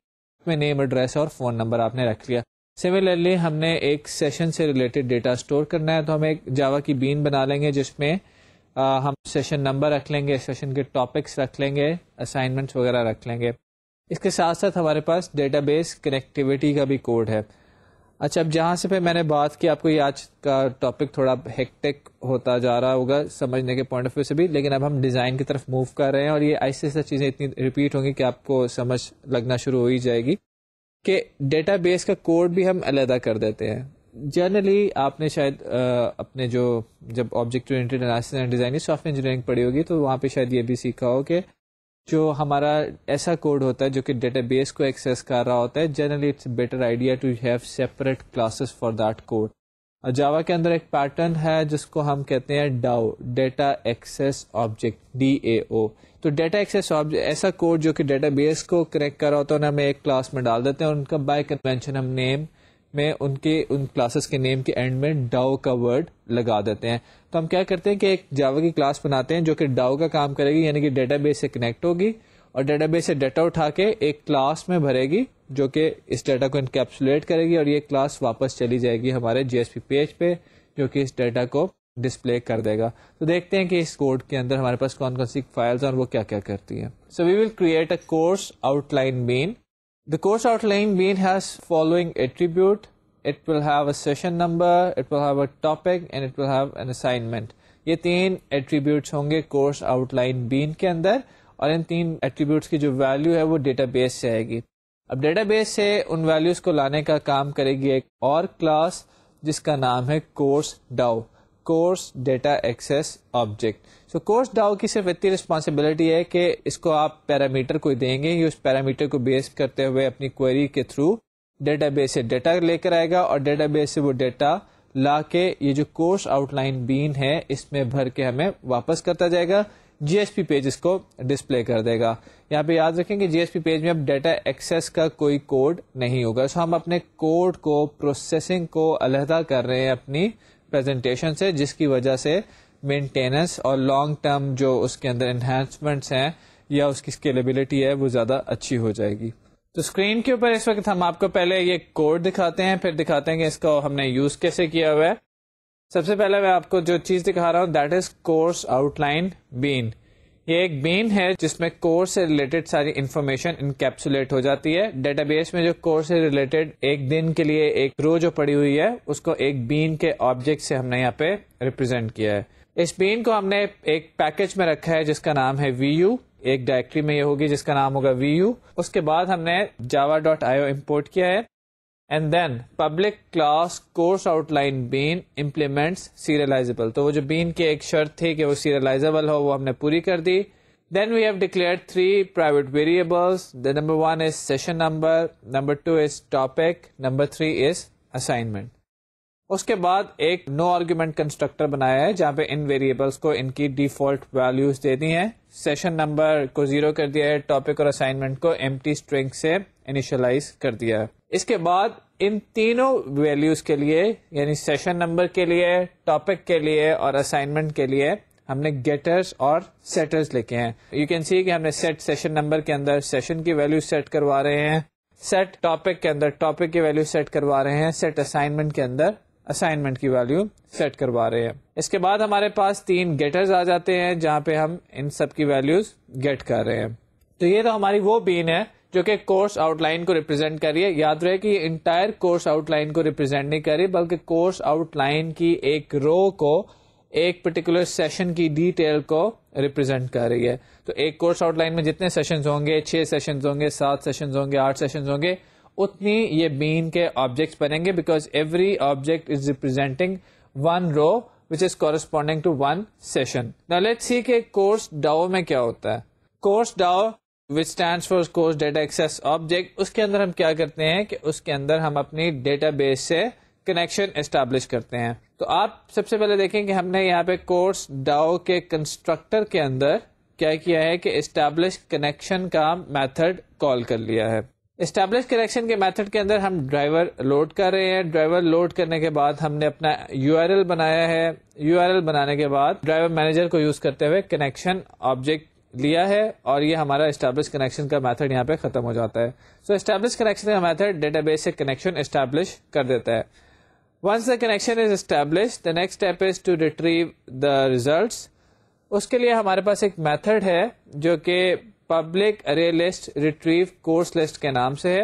में नेम एड्रेस और फोन नंबर आपने रख लिया सिमिलरली हमने एक सेशन से रिलेटेड डेटा स्टोर करना है तो हम एक जावा की बीन बना लेंगे जिसमें आ, हम सेशन नंबर रख लेंगे सेशन के टॉपिक्स रख लेंगे असाइनमेंट्स वगैरह रख लेंगे इसके साथ साथ हमारे पास डेटाबेस कनेक्टिविटी का भी कोड है अच्छा अब जहाँ से पे मैंने बात की आपको ये आज का टॉपिक थोड़ा हेक्टिक होता जा रहा होगा समझने के पॉइंट ऑफ व्यू से भी लेकिन अब हम डिज़ाइन की तरफ मूव कर रहे हैं और ये ऐसी ऐसी चीज़ें इतनी रिपीट होंगी कि आपको समझ लगना शुरू हो ही जाएगी कि डेटाबेस का कोड भी हम अलहदा कर देते हैं जनरली आपने शायद आ, अपने जो जब object oriented analysis and designing software engineering पढ़ी होगी तो वहाँ पे शायद ये भी सीखा हो कि जो हमारा ऐसा कोड होता है जो कि डेटाबेस को एक्सेस कर रहा होता है generally it's better idea to have separate classes for that code और जावा के अंदर एक पैटर्न है जिसको हम कहते हैं DAO data access object D A O तो डेटा एक्सेस ऑब्जेक्ट ऐसा कोड जो कि डेटाबेस को कनेक्ट कर रहा होता है उन्हें हम एक क्लास में डाल देते हैं उनका बाय कन्वेंशन हम नेम में उनके उन क्लासेस के नेम के एंड में डाओ का वर्ड लगा देते हैं तो हम क्या करते हैं कि एक जावा की क्लास बनाते हैं जो कि डाओ का काम करेगी यानी कि डेटाबेस से कनेक्ट होगी और डेटाबेस से डाटा उठा के एक क्लास में भरेगी जो कि इस डाटा को इनकेप्सुलेट करेगी और ये क्लास वापस चली जाएगी हमारे जीएसपी पेज पे जो कि इस डाटा को डिस्प्ले कर देगा तो देखते हैं कि इस कोड के अंदर हमारे पास कौन कौन सी फाइल्स हैं और वो क्या क्या करती हैं so we will create a course outline main The course outline main has following attribute. It will have a session number, it will have a topic and it will have an assignment. ये तीन attributes होंगे course outline been के अंदर और इन तीन attributes की जो value है वो डेटाबेस से आएगी अब डेटाबेस से उन वैल्यूज को लाने का काम करेगी एक और क्लास जिसका नाम है course DAO course data access object so course DAO की सिर्फ इतनी रिस्पॉन्सिबिलिटी है कि इसको आप पैरामीटर कोई देंगे ये उस पैरामीटर को बेस करते हुए अपनी क्वेरी के थ्रू डेटाबेस से डेटा लेकर आएगा और डेटाबेस से वो डेटा ला के ये जो कोर्स आउटलाइन बीन है इसमें भर के हमें वापस करता जाएगा जीएसपी पेज इसको डिस्प्ले कर देगा यहाँ पे याद रखें कि जीएसपी पेज में अब डेटा एक्सेस का कोई कोड नहीं होगा सो हम अपने कोड को प्रोसेसिंग को अलहदा कर रहे हैं अपनी प्रेजेंटेशन से जिसकी वजह से मेंटेनेंस और लॉन्ग टर्म जो उसके अंदर इन्हेंसमेंट्स हैं या उसकी स्केलेबिलिटी है वो ज़्यादा अच्छी हो जाएगी तो स्क्रीन के ऊपर इस वक्त हम आपको पहले ये कोड दिखाते हैं फिर दिखाते हैं कि इसको हमने यूज़ कैसे किया हुआ है सबसे पहले मैं आपको जो चीज़ दिखा रहा हूँ that is course outline bean ये एक बीन है जिसमें कोर्स से रिलेटेड सारी इन्फॉर्मेशन इनकेप्सुलेट हो जाती है डेटाबेस में जो कोर्स से रिलेटेड एक दिन के लिए एक रो जो पड़ी हुई है उसको एक बीन के ऑब्जेक्ट से हमने यहाँ पे रिप्रेजेंट किया है इस पेन को हमने एक पैकेज में रखा है जिसका नाम है वी यू एक डायरेक्टरी में ये होगी जिसका नाम होगा वी यू उसके बाद हमने जावा डॉट आई इम्पोर्ट किया है and then public class course outline bean implements serializable तो वो जो बीन की एक शर्त थी कि वो सीरियलाइजेबल हो वो हमने पूरी कर दी then we have declare three private variables the number one is session number number two is topic number three is assignment उसके बाद एक नो आर्ग्यूमेंट कंस्ट्रक्टर बनाया है जहां पे इन वेरिएबल्स को इनकी डिफॉल्ट वैल्यूज दे दी हैं सेशन नंबर को जीरो कर दिया है टॉपिक और असाइनमेंट को एम स्ट्रिंग से इनिशियलाइज कर दिया है इसके बाद इन तीनों वैल्यूज के लिए यानी सेशन नंबर के लिए टॉपिक के लिए और असाइनमेंट के लिए हमने गेटर्स और सेटर्स लिखे हैं यू कैन सी कि हमने सेट सेशन नंबर के अंदर सेशन की वैल्यू सेट करवा रहे हैं सेट टॉपिक के अंदर टॉपिक की वैल्यू सेट करवा रहे हैं सेट असाइनमेंट के अंदर असाइनमेंट की वैल्यू सेट करवा रहे हैं इसके बाद हमारे पास तीन गेटर्स आ जाते हैं जहाँ पे हम इन सब की वैल्यूज गेट कर रहे हैं तो ये तो हमारी वो बीन है जो कि कोर्स आउटलाइन को रिप्रेजेंट कर रही है याद रहे कि ये इंटायर कोर्स आउटलाइन को रिप्रेजेंट नहीं कर रही बल्कि कोर्स आउटलाइन की एक रो को एक पर्टिकुलर सेशन की डिटेल को रिप्रेजेंट कर रही है तो एक कोर्स आउटलाइन में जितने सेशंस होंगे छह सेशंस होंगे सात सेशंस होंगे आठ सेशंस होंगे उतनी ये बीन के ऑब्जेक्ट्स बनेंगे because every object is representing one row which is corresponding to one session let's see के कोर्स डाओ में क्या होता है course DAO which stand for course data access object उसके अंदर हम क्या करते हैं कि उसके अंदर हम अपनी डेटाबेस से कनेक्शन एस्टेब्लिश करते हैं तो आप सबसे पहले देखें कि हमने यहाँ पे कोर्स डाओ के कंस्ट्रक्टर के अंदर क्या किया है कि एस्टेब्लिश कनेक्शन का मेथड कॉल कर लिया है स्टैब्लिश करेक्शन के मेथड के अंदर हम ड्राइवर लोड कर रहे हैं ड्राइवर लोड करने के बाद हमने अपना यूआरएल बनाया है यूआरएल बनाने के बाद ड्राइवर मैनेजर को यूज करते हुए कनेक्शन ऑब्जेक्ट लिया है और ये हमारा स्टैब्लिश कनेक्शन का मेथड यहाँ पे खत्म हो जाता है सो स्टैब्लिश कनेक्शन का मेथड डेटाबेस से कनेक्शन स्टैब्लिश कर देता है once the connection is establish the next step is to retrieve the result उसके लिए हमारे पास एक मैथड है जो कि पब्लिक अरे लिस्ट रिट्रीव कोर्स लिस्ट के नाम से है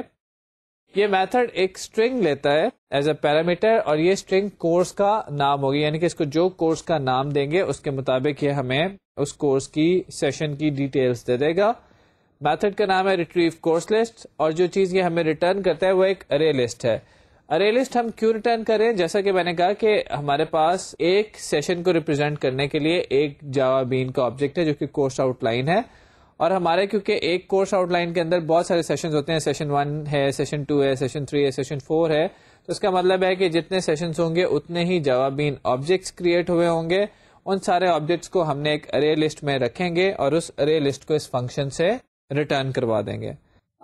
ये मेथड एक स्ट्रिंग लेता है एज अ पैरामीटर और ये स्ट्रिंग कोर्स का नाम होगी यानी कि इसको जो कोर्स का नाम देंगे उसके मुताबिक ये हमें उस कोर्स की सेशन की डिटेल्स दे देगा मेथड का नाम है रिट्रीव कोर्स लिस्ट और जो चीज़ ये हमें रिटर्न करता है वो एक अरे लिस्ट है अरे लिस्ट हम क्यों रिटर्न करें जैसा कि मैंने कहा कि हमारे पास एक सेशन को रिप्रेजेंट करने के लिए एक जावा बीन का ऑब्जेक्ट है जो कि कोर्स आउटलाइन है और हमारे क्योंकि एक कोर्स आउटलाइन के अंदर बहुत सारे सेशन होते हैं सेशन वन है सेशन टू है सेशन थ्री है सेशन फोर है तो इसका मतलब है कि जितने सेशन होंगे उतने ही जवाबीन ऑब्जेक्ट क्रिएट हुए होंगे उन सारे ऑब्जेक्ट को हमने एक अरे लिस्ट में रखेंगे और उस अरे लिस्ट को इस फंक्शन से रिटर्न करवा देंगे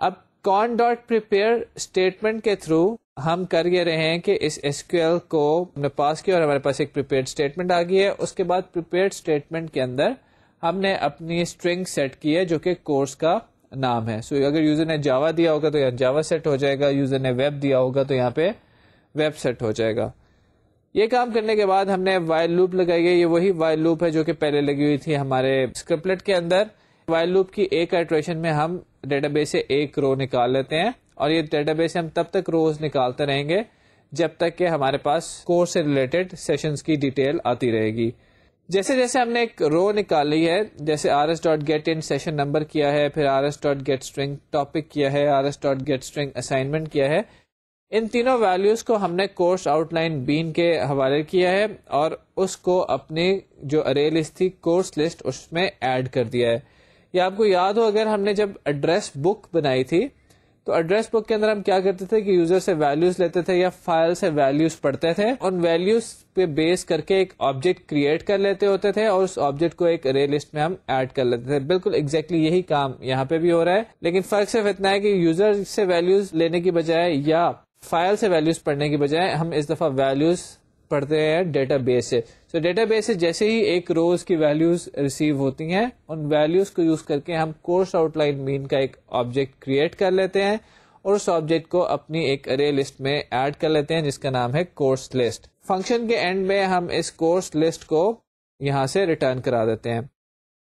अब कॉन डॉट प्रिपेयर स्टेटमेंट के थ्रू हम कर ये रहे हैं कि इस एसक्यूएल को हमने पास किया और हमारे पास एक प्रिपेयर स्टेटमेंट आ गई है उसके बाद प्रिपेयर स्टेटमेंट के अंदर हमने अपनी स्ट्रिंग सेट की है जो कि कोर्स का नाम है सो so, अगर यूज़र ने जावा दिया होगा तो यहाँ जावा सेट हो जाएगा यूज़र ने वेब दिया होगा तो यहाँ पे वेब सेट हो जाएगा ये काम करने के बाद हमने वाइल लूप लगाई है ये वही वाइल लूप है जो कि पहले लगी हुई थी हमारे स्क्रिप्टलेट के अंदर वाइल लूप की एक अट्रेशन में हम डेटाबेस से एक रो निकाल लेते हैं और ये डेटाबेस से हम तब तक रोज निकालते रहेंगे जब तक कि हमारे पास कोर्स से रिलेटेड सेशंस की डिटेल आती रहेगी जैसे जैसे हमने एक रो निकाली है जैसे R S dot get int session number किया है फिर R S dot get string topic किया है R S dot get string assignment किया है इन तीनों वैल्यूज को हमने कोर्स आउटलाइन बीन के हवाले किया है और उसको अपनी जो अरे लिस्ट थी कोर्स लिस्ट उसमें ऐड कर दिया है ये आपको याद हो अगर हमने जब एड्रेस बुक बनाई थी तो एड्रेस बुक के अंदर हम क्या करते थे कि यूजर से वैल्यूज लेते थे या फाइल से वैल्यूज पढ़ते थे उन वैल्यूज पे बेस करके एक ऑब्जेक्ट क्रिएट कर लेते होते थे और उस ऑब्जेक्ट को एक रे लिस्ट में हम ऐड कर लेते थे बिल्कुल एग्जैक्टली exactly यही काम यहाँ पे भी हो रहा है लेकिन फर्क सिर्फ इतना है कि यूजर से वैल्यूज लेने की बजाय या फाइल से वैल्यूज पढ़ने की बजाय हम इस दफा वैल्यूज पढ़ते हैं डेटा बेस से सो डेटाबेस से जैसे ही एक रोज की वैल्यूज रिसीव होती हैं उन वैल्यूज को यूज करके हम कोर्स आउटलाइन मीन का एक ऑब्जेक्ट क्रिएट कर लेते हैं और उस ऑब्जेक्ट को अपनी एक अरे लिस्ट में ऐड कर लेते हैं जिसका नाम है कोर्स लिस्ट फंक्शन के एंड में हम इस कोर्स लिस्ट को यहाँ से रिटर्न करा देते हैं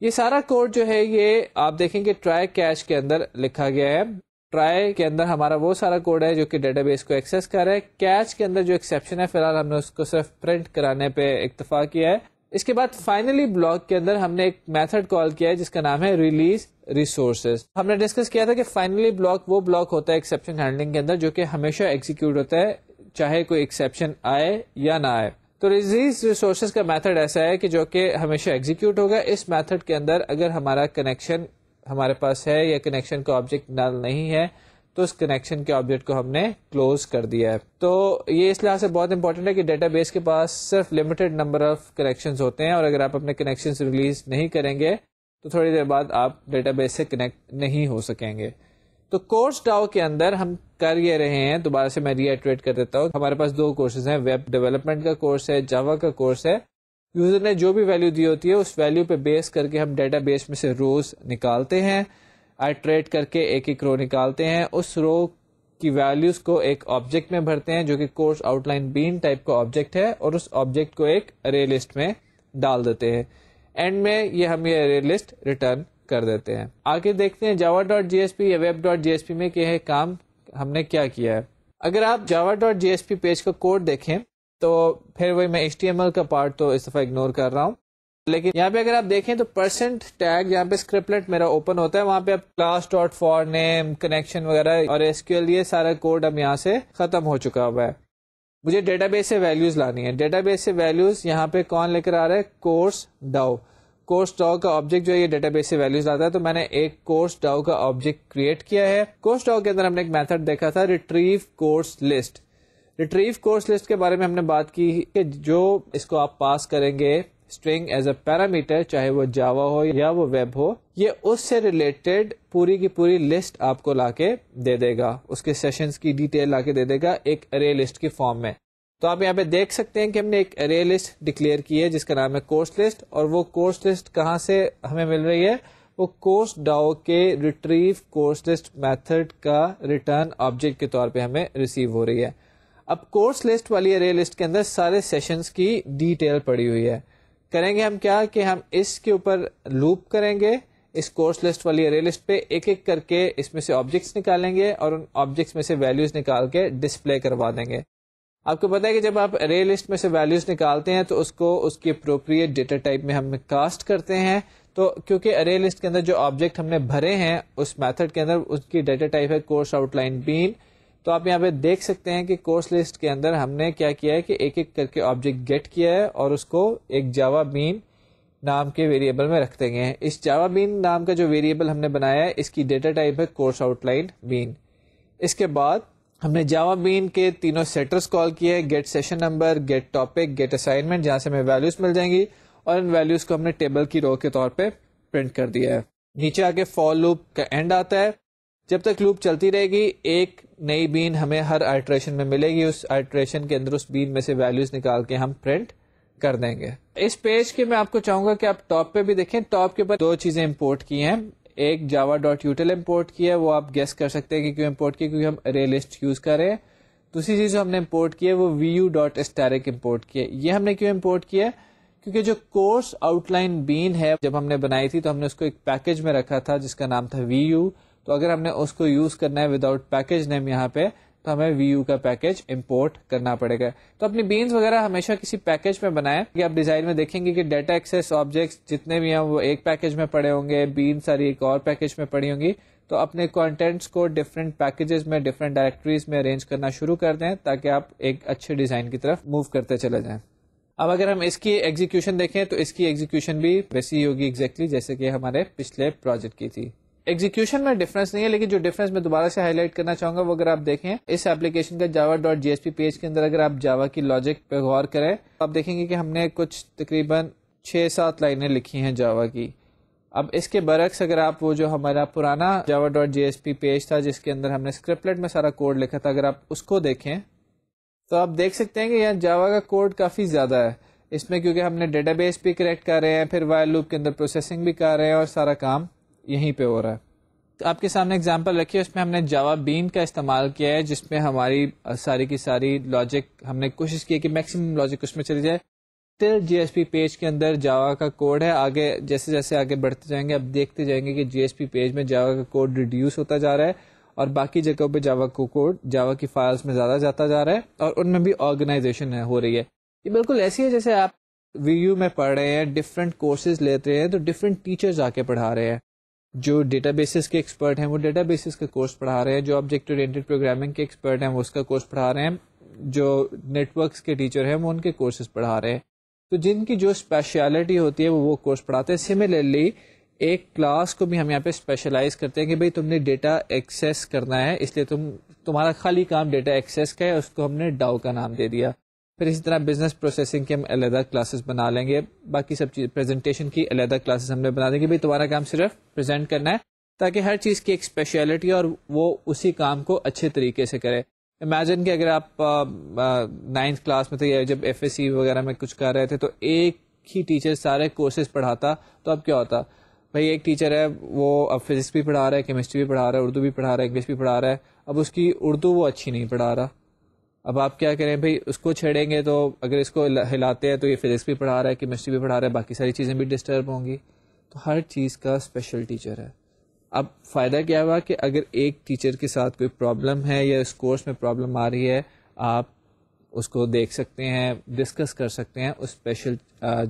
ये सारा कोड जो है ये आप देखेंगे ट्राई कैश के अंदर लिखा गया है ट्राई के अंदर हमारा वो सारा कोड है जो कि डेटाबेस को एक्सेस कर रहा है कैच के अंदर जो एक्सेप्शन है फिलहाल हमने उसको सिर्फ प्रिंट कराने पे इतफा किया है इसके बाद फाइनली ब्लॉक के अंदर हमने एक मेथड कॉल किया है जिसका नाम है रिलीज रिसोर्सेज हमने डिस्कस किया था कि फाइनली ब्लॉक वो ब्लॉक होता है एक्सेप्शन हैंडलिंग के अंदर जो कि हमेशा एग्जीक्यूट होता है चाहे कोई एक्सेप्शन आए या ना आए तो रिलीज रिसोर्सेज का मेथड ऐसा है कि जो कि हमेशा एग्जीक्यूट होगा इस मेथड के अंदर अगर हमारा कनेक्शन हमारे पास है या कनेक्शन का ऑब्जेक्ट नल नहीं है तो उस कनेक्शन के ऑब्जेक्ट को हमने क्लोज कर दिया है तो ये इस लिहाज से बहुत इंपॉर्टेंट है कि डेटाबेस के पास सिर्फ लिमिटेड नंबर ऑफ कनेक्शन होते हैं और अगर आप अपने कनेक्शन रिलीज नहीं करेंगे तो थोड़ी देर बाद आप डेटाबेस से कनेक्ट नहीं हो सकेंगे तो कोर्स डाओ के अंदर हम कर ये रहे हैं दोबारा से मैं रीएटरेट कर देता हूँ हमारे पास दो कोर्सेज हैं वेब डेवलपमेंट का कोर्स है जावा का कोर्स है यूजर ने जो भी वैल्यू दी होती है उस वैल्यू पे बेस करके हम डेटाबेस में से रोज निकालते हैं आइट्रेट करके एक एक रो निकालते हैं उस रो की वैल्यूज को एक ऑब्जेक्ट में भरते हैं जो कि कोर्स आउटलाइन बीन टाइप का ऑब्जेक्ट है और उस ऑब्जेक्ट को एक अरे लिस्ट में डाल देते हैं एंड में ये हम ये अरे लिस्ट रिटर्न कर देते हैं आगे देखते हैं जावा डॉट जीएसपी या वेब डॉट जीएसपी में क्या है काम हमने क्या किया है अगर आप जावा डॉट जीएसपी पेज का कोड देखें तो फिर वही मैं एच का पार्ट तो इस दफा इग्नोर कर रहा हूँ लेकिन यहाँ पे अगर आप देखें तो परसेंट टैग यहाँ पे स्क्रिप्टलेट मेरा ओपन होता है वहां पे आप class dot for name connection वगैरह और एसक्यूएल ये सारा कोड अब यहाँ से खत्म हो चुका हुआ है मुझे डेटाबेस से वैल्यूज लानी है डेटाबेस से वैल्यूज यहाँ पे कौन लेकर आ रहा है कोर्स डाउ कोर्स डाउ का ऑब्जेक्ट जो है ये डेटाबेस से वैल्यूज लाता है तो मैंने एक कोर्स डाउ का ऑब्जेक्ट क्रिएट किया है कोर्स डाउ के अंदर हमने एक मेथड देखा था retrieve course list retrieve course list के बारे में हमने बात की कि जो इसको आप पास करेंगे स्ट्रिंग एज अ पैरामीटर चाहे वो जावा हो या वो वेब हो ये उससे रिलेटेड पूरी की पूरी लिस्ट आपको लाके दे देगा उसके सेशंस की डिटेल लाके दे देगा एक अरे लिस्ट की फॉर्म में तो आप यहाँ पे देख सकते हैं कि हमने एक अरे लिस्ट डिक्लेयर की है जिसका नाम है कोर्स लिस्ट और वो कोर्स लिस्ट कहाँ से हमें मिल रही है वो कोर्स डाओ के रिट्रीव कोर्स लिस्ट मेथड का रिटर्न ऑब्जेक्ट के तौर पे हमें रिसीव हो रही है अब कोर्स लिस्ट वाली अरे लिस्ट के अंदर सारे सेशंस की डिटेल पड़ी हुई है करेंगे हम क्या कि हम इसके ऊपर लूप करेंगे इस कोर्स लिस्ट वाली अरे लिस्ट पे एक एक करके इसमें से ऑब्जेक्ट्स निकालेंगे और उन ऑब्जेक्ट्स में से वैल्यूज निकाल के डिस्प्ले करवा देंगे आपको पता है कि जब आप अरे लिस्ट में से वैल्यूज निकालते हैं तो उसको उसकी अप्रोप्रिएट डेटा टाइप में हम कास्ट करते हैं तो क्योंकि अरे लिस्ट के अंदर जो ऑब्जेक्ट हमने भरे हैं उस मेथड के अंदर उसकी डेटा टाइप है कोर्स आउटलाइन बीन तो आप यहाँ पे देख सकते हैं कि कोर्स लिस्ट के अंदर हमने क्या किया है कि एक एक करके ऑब्जेक्ट गेट किया है और उसको एक जावा बीन नाम के वेरिएबल में रखते गए हैं इस जावा बीन नाम का जो वेरिएबल हमने बनाया है इसकी डेटा टाइप है कोर्स आउटलाइन बीन इसके बाद हमने जावा बीन के तीनों सेटर्स कॉल किए हैं get session number get topic get assignment जहाँ से हमें वैल्यूज मिल जाएंगी और इन वैल्यूज को हमने टेबल की रो के तौर पर प्रिंट कर दिया है नीचे आके फॉर लूप का एंड आता है जब तक लूप चलती रहेगी एक नई बीन हमें हर अल्ट्रेशन में मिलेगी उस अल्ट्रेशन के अंदर उस बीन में से वैल्यूज निकाल के हम प्रिंट कर देंगे इस पेज के मैं आपको चाहूंगा कि आप टॉप पे भी देखें टॉप के ऊपर दो चीजें इंपोर्ट की हैं एक जावा डॉट यूटल इम्पोर्ट किया है वो आप गेस कर सकते हैं कि क्यों इम्पोर्ट किया क्योंकि हम अरे लिस्ट यूज कर रहे हैं दूसरी चीज जो हमने इम्पोर्ट की है वो V U dot static import किया ये हमने क्यों इम्पोर्ट किया है क्योंकि जो कोर्स आउटलाइन बीन है जब हमने बनाई थी तो हमने उसको एक पैकेज में रखा था जिसका नाम था वी यू तो अगर हमने उसको यूज करना है विदाउट पैकेज नेम यहाँ पे तो हमें वी का पैकेज इंपोर्ट करना पड़ेगा तो अपनी बीन्स वगैरह हमेशा किसी पैकेज में बनाएं कि आप डिजाइन में देखेंगे कि डेटा एक्सेस ऑब्जेक्ट्स जितने भी हैं वो एक पैकेज में पड़े होंगे बीन सारी एक और पैकेज में पड़ी होंगी तो अपने कंटेंट्स को डिफरेंट पैकेजेस में डिफरेंट डायरेक्टरीज में अरेंज करना शुरू कर दें ताकि आप एक अच्छे डिजाइन की तरफ मूव करते चले जाएं अब अगर हम इसकी एग्जीक्यूशन देखें तो इसकी एग्जीक्यूशन भी वैसी ही होगी एग्जैक्टली exactly जैसे कि हमारे पिछले प्रोजेक्ट की थी एग्जीक्यूशन में डिफरेंस नहीं है लेकिन जो डिफरेंस मैं दोबारा से हाईलाइट करना चाहूंगा वो अगर आप देखें इस एप्लीकेशन का जावा डॉट जीएसपी पेज के अंदर अगर आप जावा की लॉजिक पे गौर करें तो आप देखेंगे कि हमने कुछ तकरीबन छः सात लाइनें लिखी हैं जावा की अब इसके बरक्स अगर आप वो जो हमारा पुराना जावा डॉट जी पेज था जिसके अंदर हमने स्क्रिप्टलेट में सारा कोड लिखा था अगर आप उसको देखें तो आप देख सकते हैं कि यहाँ जावा का कोड काफ़ी ज़्यादा है इसमें क्योंकि हमने डेटाबेस भी करेक्ट कर रहे हैं फिर वायर लूप के अंदर प्रोसेसिंग भी कर रहे हैं और सारा काम यहीं पे हो रहा है तो आपके सामने एग्जाम्पल रखी है उसमें हमने जावा बीन का इस्तेमाल किया है जिसमें हमारी सारी की सारी लॉजिक हमने कोशिश की है कि मैक्सिमम लॉजिक उसमें चली जाए टिल जीएसपी पेज के अंदर जावा का कोड है आगे जैसे जैसे आगे बढ़ते जाएंगे अब देखते जाएंगे कि जीएसपी पेज में जावा का कोड रिड्यूस होता जा रहा है और बाकी जगहों पे जावा को कोड जावा की फाइल्स में ज़्यादा जाता जा रहा है और उनमें भी ऑर्गेनाइजेशन हो रही है ये बिल्कुल ऐसी है जैसे आप वी में पढ़ रहे हैं डिफरेंट कोर्सेज लेते हैं तो डिफरेंट टीचर्स आके पढ़ा रहे हैं जो डेटाबेसेस के एक्सपर्ट हैं वो डेटाबेसेस का कोर्स पढ़ा रहे हैं जो ऑब्जेक्ट ओरिएंटेड प्रोग्रामिंग के एक्सपर्ट हैं वो उसका कोर्स पढ़ा रहे हैं जो नेटवर्क्स के टीचर हैं वो उनके कोर्सेज पढ़ा रहे हैं तो जिनकी जो स्पेशलिटी होती है वो वो कोर्स पढ़ाते हैं सिमिलरली एक क्लास को भी हम यहाँ पे स्पेशलाइज करते हैं कि भाई तुमने डेटा एक्सेस करना है इसलिए तुम तुम्हारा खाली काम डेटा एक्सेस का है उसको हमने डाओ का नाम दे दिया फिर इसी तरह बिजनेस प्रोसेसिंग की हम अलहदा क्लासेस बना लेंगे बाकी सब चीज प्रेजेंटेशन की अलहदा क्लासेस हमने बना देंगे भाई तुम्हारा काम सिर्फ प्रेजेंट करना है ताकि हर चीज़ की एक स्पेशलिटी और वो उसी काम को अच्छे तरीके से करे इमेजिन कि अगर आप नाइन्थ क्लास में थे या जब एफ वगैरह में कुछ कर रहे थे तो एक ही टीचर सारे कोर्सेज पढ़ाता तो अब क्या होता भाई एक टीचर है वो अब फिजिक्स भी पढ़ा रहा है केमिस्ट्री भी पढ़ा रहा है उर्दू भी पढ़ा रहा है इंग्लिश भी पढ़ा रहा है अब उसकी उर्दू वो अच्छी नहीं पढ़ा रहा अब आप क्या करें भाई उसको छेड़ेंगे तो अगर इसको हिलाते हैं तो ये फिजिक्स भी पढ़ा रहा है केमिस्ट्री भी पढ़ा रहा है बाकी सारी चीज़ें भी डिस्टर्ब होंगी तो हर चीज़ का स्पेशल टीचर है अब फ़ायदा क्या हुआ कि अगर एक टीचर के साथ कोई प्रॉब्लम है या इस कोर्स में प्रॉब्लम आ रही है आप उसको देख सकते हैं डिस्कस कर सकते हैं उस स्पेशल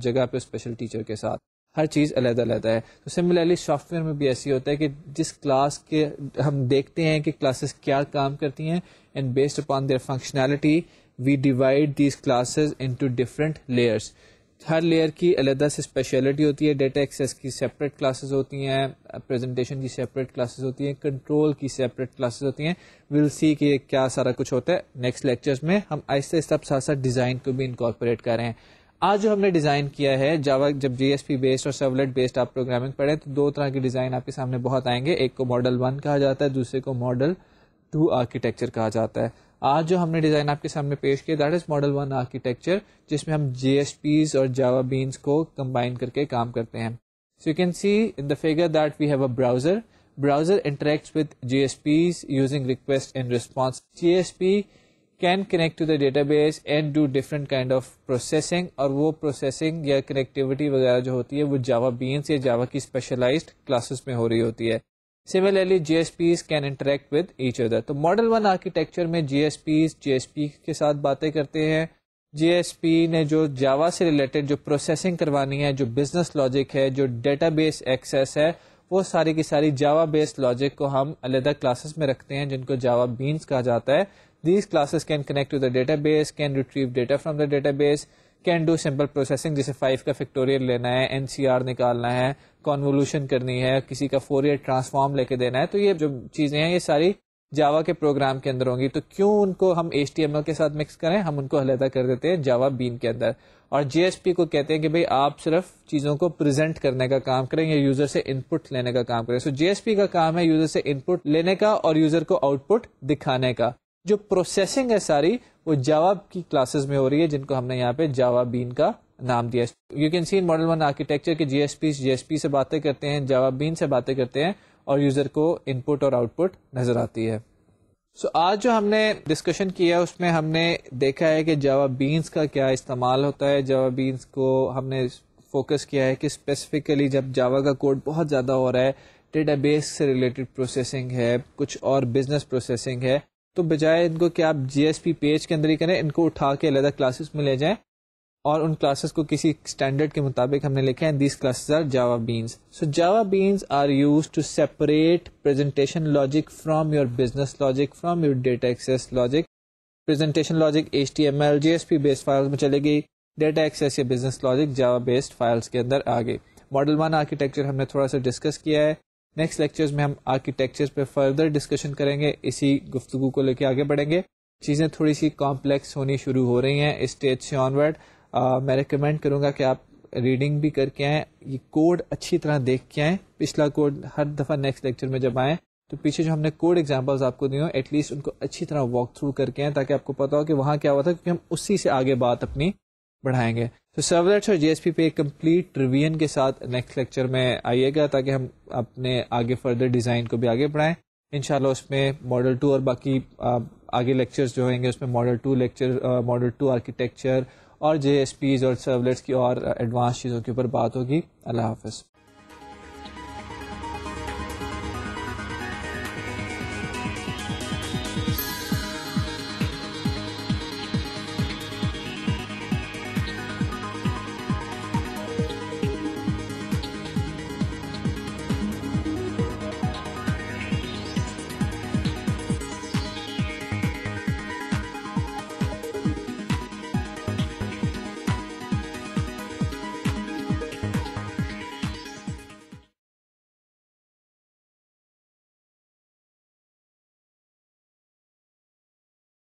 जगह पे स्पेशल टीचर के साथ हर चीज़ अलहदा अलहदा है तो सिमिलरली सॉफ्टवेयर में भी ऐसी होता है कि जिस क्लास के हम देखते हैं कि क्लासेस क्या काम करती हैं and based upon their functionality we divide these classes into different layers हर लेयर की अलहदा से स्पेशलिटी होती है डेटा एक्सेस की सेपरेट क्लासेस होती हैं प्रेजेंटेशन की सेपरेट क्लासेस होती हैं कंट्रोल की सेपरेट क्लासेस होती हैं विल सी कि क्या सारा कुछ होता है नेक्स्ट लेक्चर्स में हम आहिस्ता आहिस्ता साथ साथ डिज़ाइन को भी इनकॉर्पोरेट कर रहे हैं आज जो हमने डिज़ाइन किया है जावा जब जीएसपी बेस्ड और सर्वलेट बेस्ड आप प्रोग्रामिंग पढ़े तो दो तरह के डिज़ाइन आपके सामने बहुत आएंगे एक को मॉडल वन कहा जाता है दूसरे को मॉडल टू आर्किटेक्चर कहा जाता है आज जो हमने डिज़ाइन आपके सामने पेश किया that is model one architecture जिसमें हम जीएसपीज और जावा बीन्स को कंबाइन करके काम करते हैं so you can see in the figure that we have a browser browser interacts with GSPs using request and response. GSP can connect to the database and do different kind of processing और वो processing या connectivity वगैरह जो होती है वो जावा beans या Java की स्पेशलाइज्ड क्लासेस में हो रही होती है similarly GSPs can interact with each other तो मॉडल वन आर्किटेक्चर में जीएसपीज जीएसपी के साथ बातें करते हैं जीएसपी ने जो जावा से रिलेटेड जो प्रोसेसिंग करवानी है जो बिजनेस लॉजिक है जो डेटाबेस एक्सेस है वो सारी की सारी जावा बेस्ड लॉजिक को हम अलहदा क्लासेस में रखते हैं जिनको जावा बीन्स कहा जाता है These classes can connect to the database, can retrieve data from the database, can do simple processing जैसे फाइव का फैक्टोरियल लेना है एनसीआर निकालना है कॉन्वोल्यूशन करनी है किसी का फोरियर ट्रांसफॉर्म लेके देना है तो ये जो चीजें हैं ये सारी जावा के प्रोग्राम के अंदर होंगी तो क्यों उनको हम एच के साथ मिक्स करें हम उनको अलहदा कर देते हैं जावा बीन के अंदर और जेएसपी को कहते हैं कि भाई आप सिर्फ चीजों को प्रेजेंट करने का काम करें या यूजर से इनपुट लेने का काम करें सो so, जेएसपी का काम है यूजर से इनपुट लेने का और यूजर को आउटपुट दिखाने का जो प्रोसेसिंग है सारी वो जावा की क्लासेस में हो रही है जिनको हमने यहाँ पे जावा बीन का नाम दिया you can see in model one architecture के जीएसपी जीएसपी से बातें करते हैं जावा बीन से बातें करते हैं और यूजर को इनपुट और आउटपुट नजर आती है सो so, आज जो हमने डिस्कशन किया उसमें हमने देखा है कि जावा बीन्स का क्या इस्तेमाल होता है जावा बीन्स को हमने फोकस किया है कि स्पेसिफिकली जब जावा का कोड बहुत ज़्यादा हो रहा है डेटाबेस से रिलेटेड प्रोसेसिंग है कुछ और बिजनेस प्रोसेसिंग है तो बजाय इनको कि आप जीएसपी पेज के अंदर ही करें इनको उठा के अलग क्लासेस में ले जाएं और उन क्लासेस को किसी स्टैंडर्ड के मुताबिक हमने लिखे हैं these classes are Java beans so Java beans are use to separate presentation logic from your business logic from your data access logic presentation logic H T M L GSP based files में चले गई data access या business logic Java based files के अंदर आ गई model one architecture हमने थोड़ा सा डिस्कस किया है नेक्स्ट लेक्चर्स में हम आर्किटेक्चर पे फर्दर डिस्कशन करेंगे इसी गुफ्तगु को लेके आगे बढ़ेंगे चीज़ें थोड़ी सी कॉम्प्लेक्स होनी शुरू हो रही हैं स्टेज से ऑनवर्ड मैं रिकमेंड करूँगा कि आप रीडिंग भी करके आएँ ये कोड अच्छी तरह देख के आएँ पिछला कोड हर दफ़ा नेक्स्ट लेक्चर में जब आएँ तो पीछे जो हमने कोड एग्जाम्पल्स आपको दिए हों एटलीस्ट उनको अच्छी तरह वॉक थ्रू करके आएँ ताकि आपको पता हो कि वहाँ क्या हुआ था क्योंकि हम उसी से आगे बात अपनी बढ़ाएंगे तो सर्वलेट्स और जीएसपी पे कंप्लीट रिवीजन के साथ नेक्स्ट लेक्चर में आइएगा ताकि हम अपने आगे फर्दर डिजाइन को भी आगे बढ़ाएं इनशाला उसमें मॉडल टू और बाकी आगे लेक्चर्स जो होंगे उसमें model two lecture model two architecture और जे और सर्वलेट्स की और एडवांस चीज़ों के ऊपर बात होगी अल्लाह हाफिज़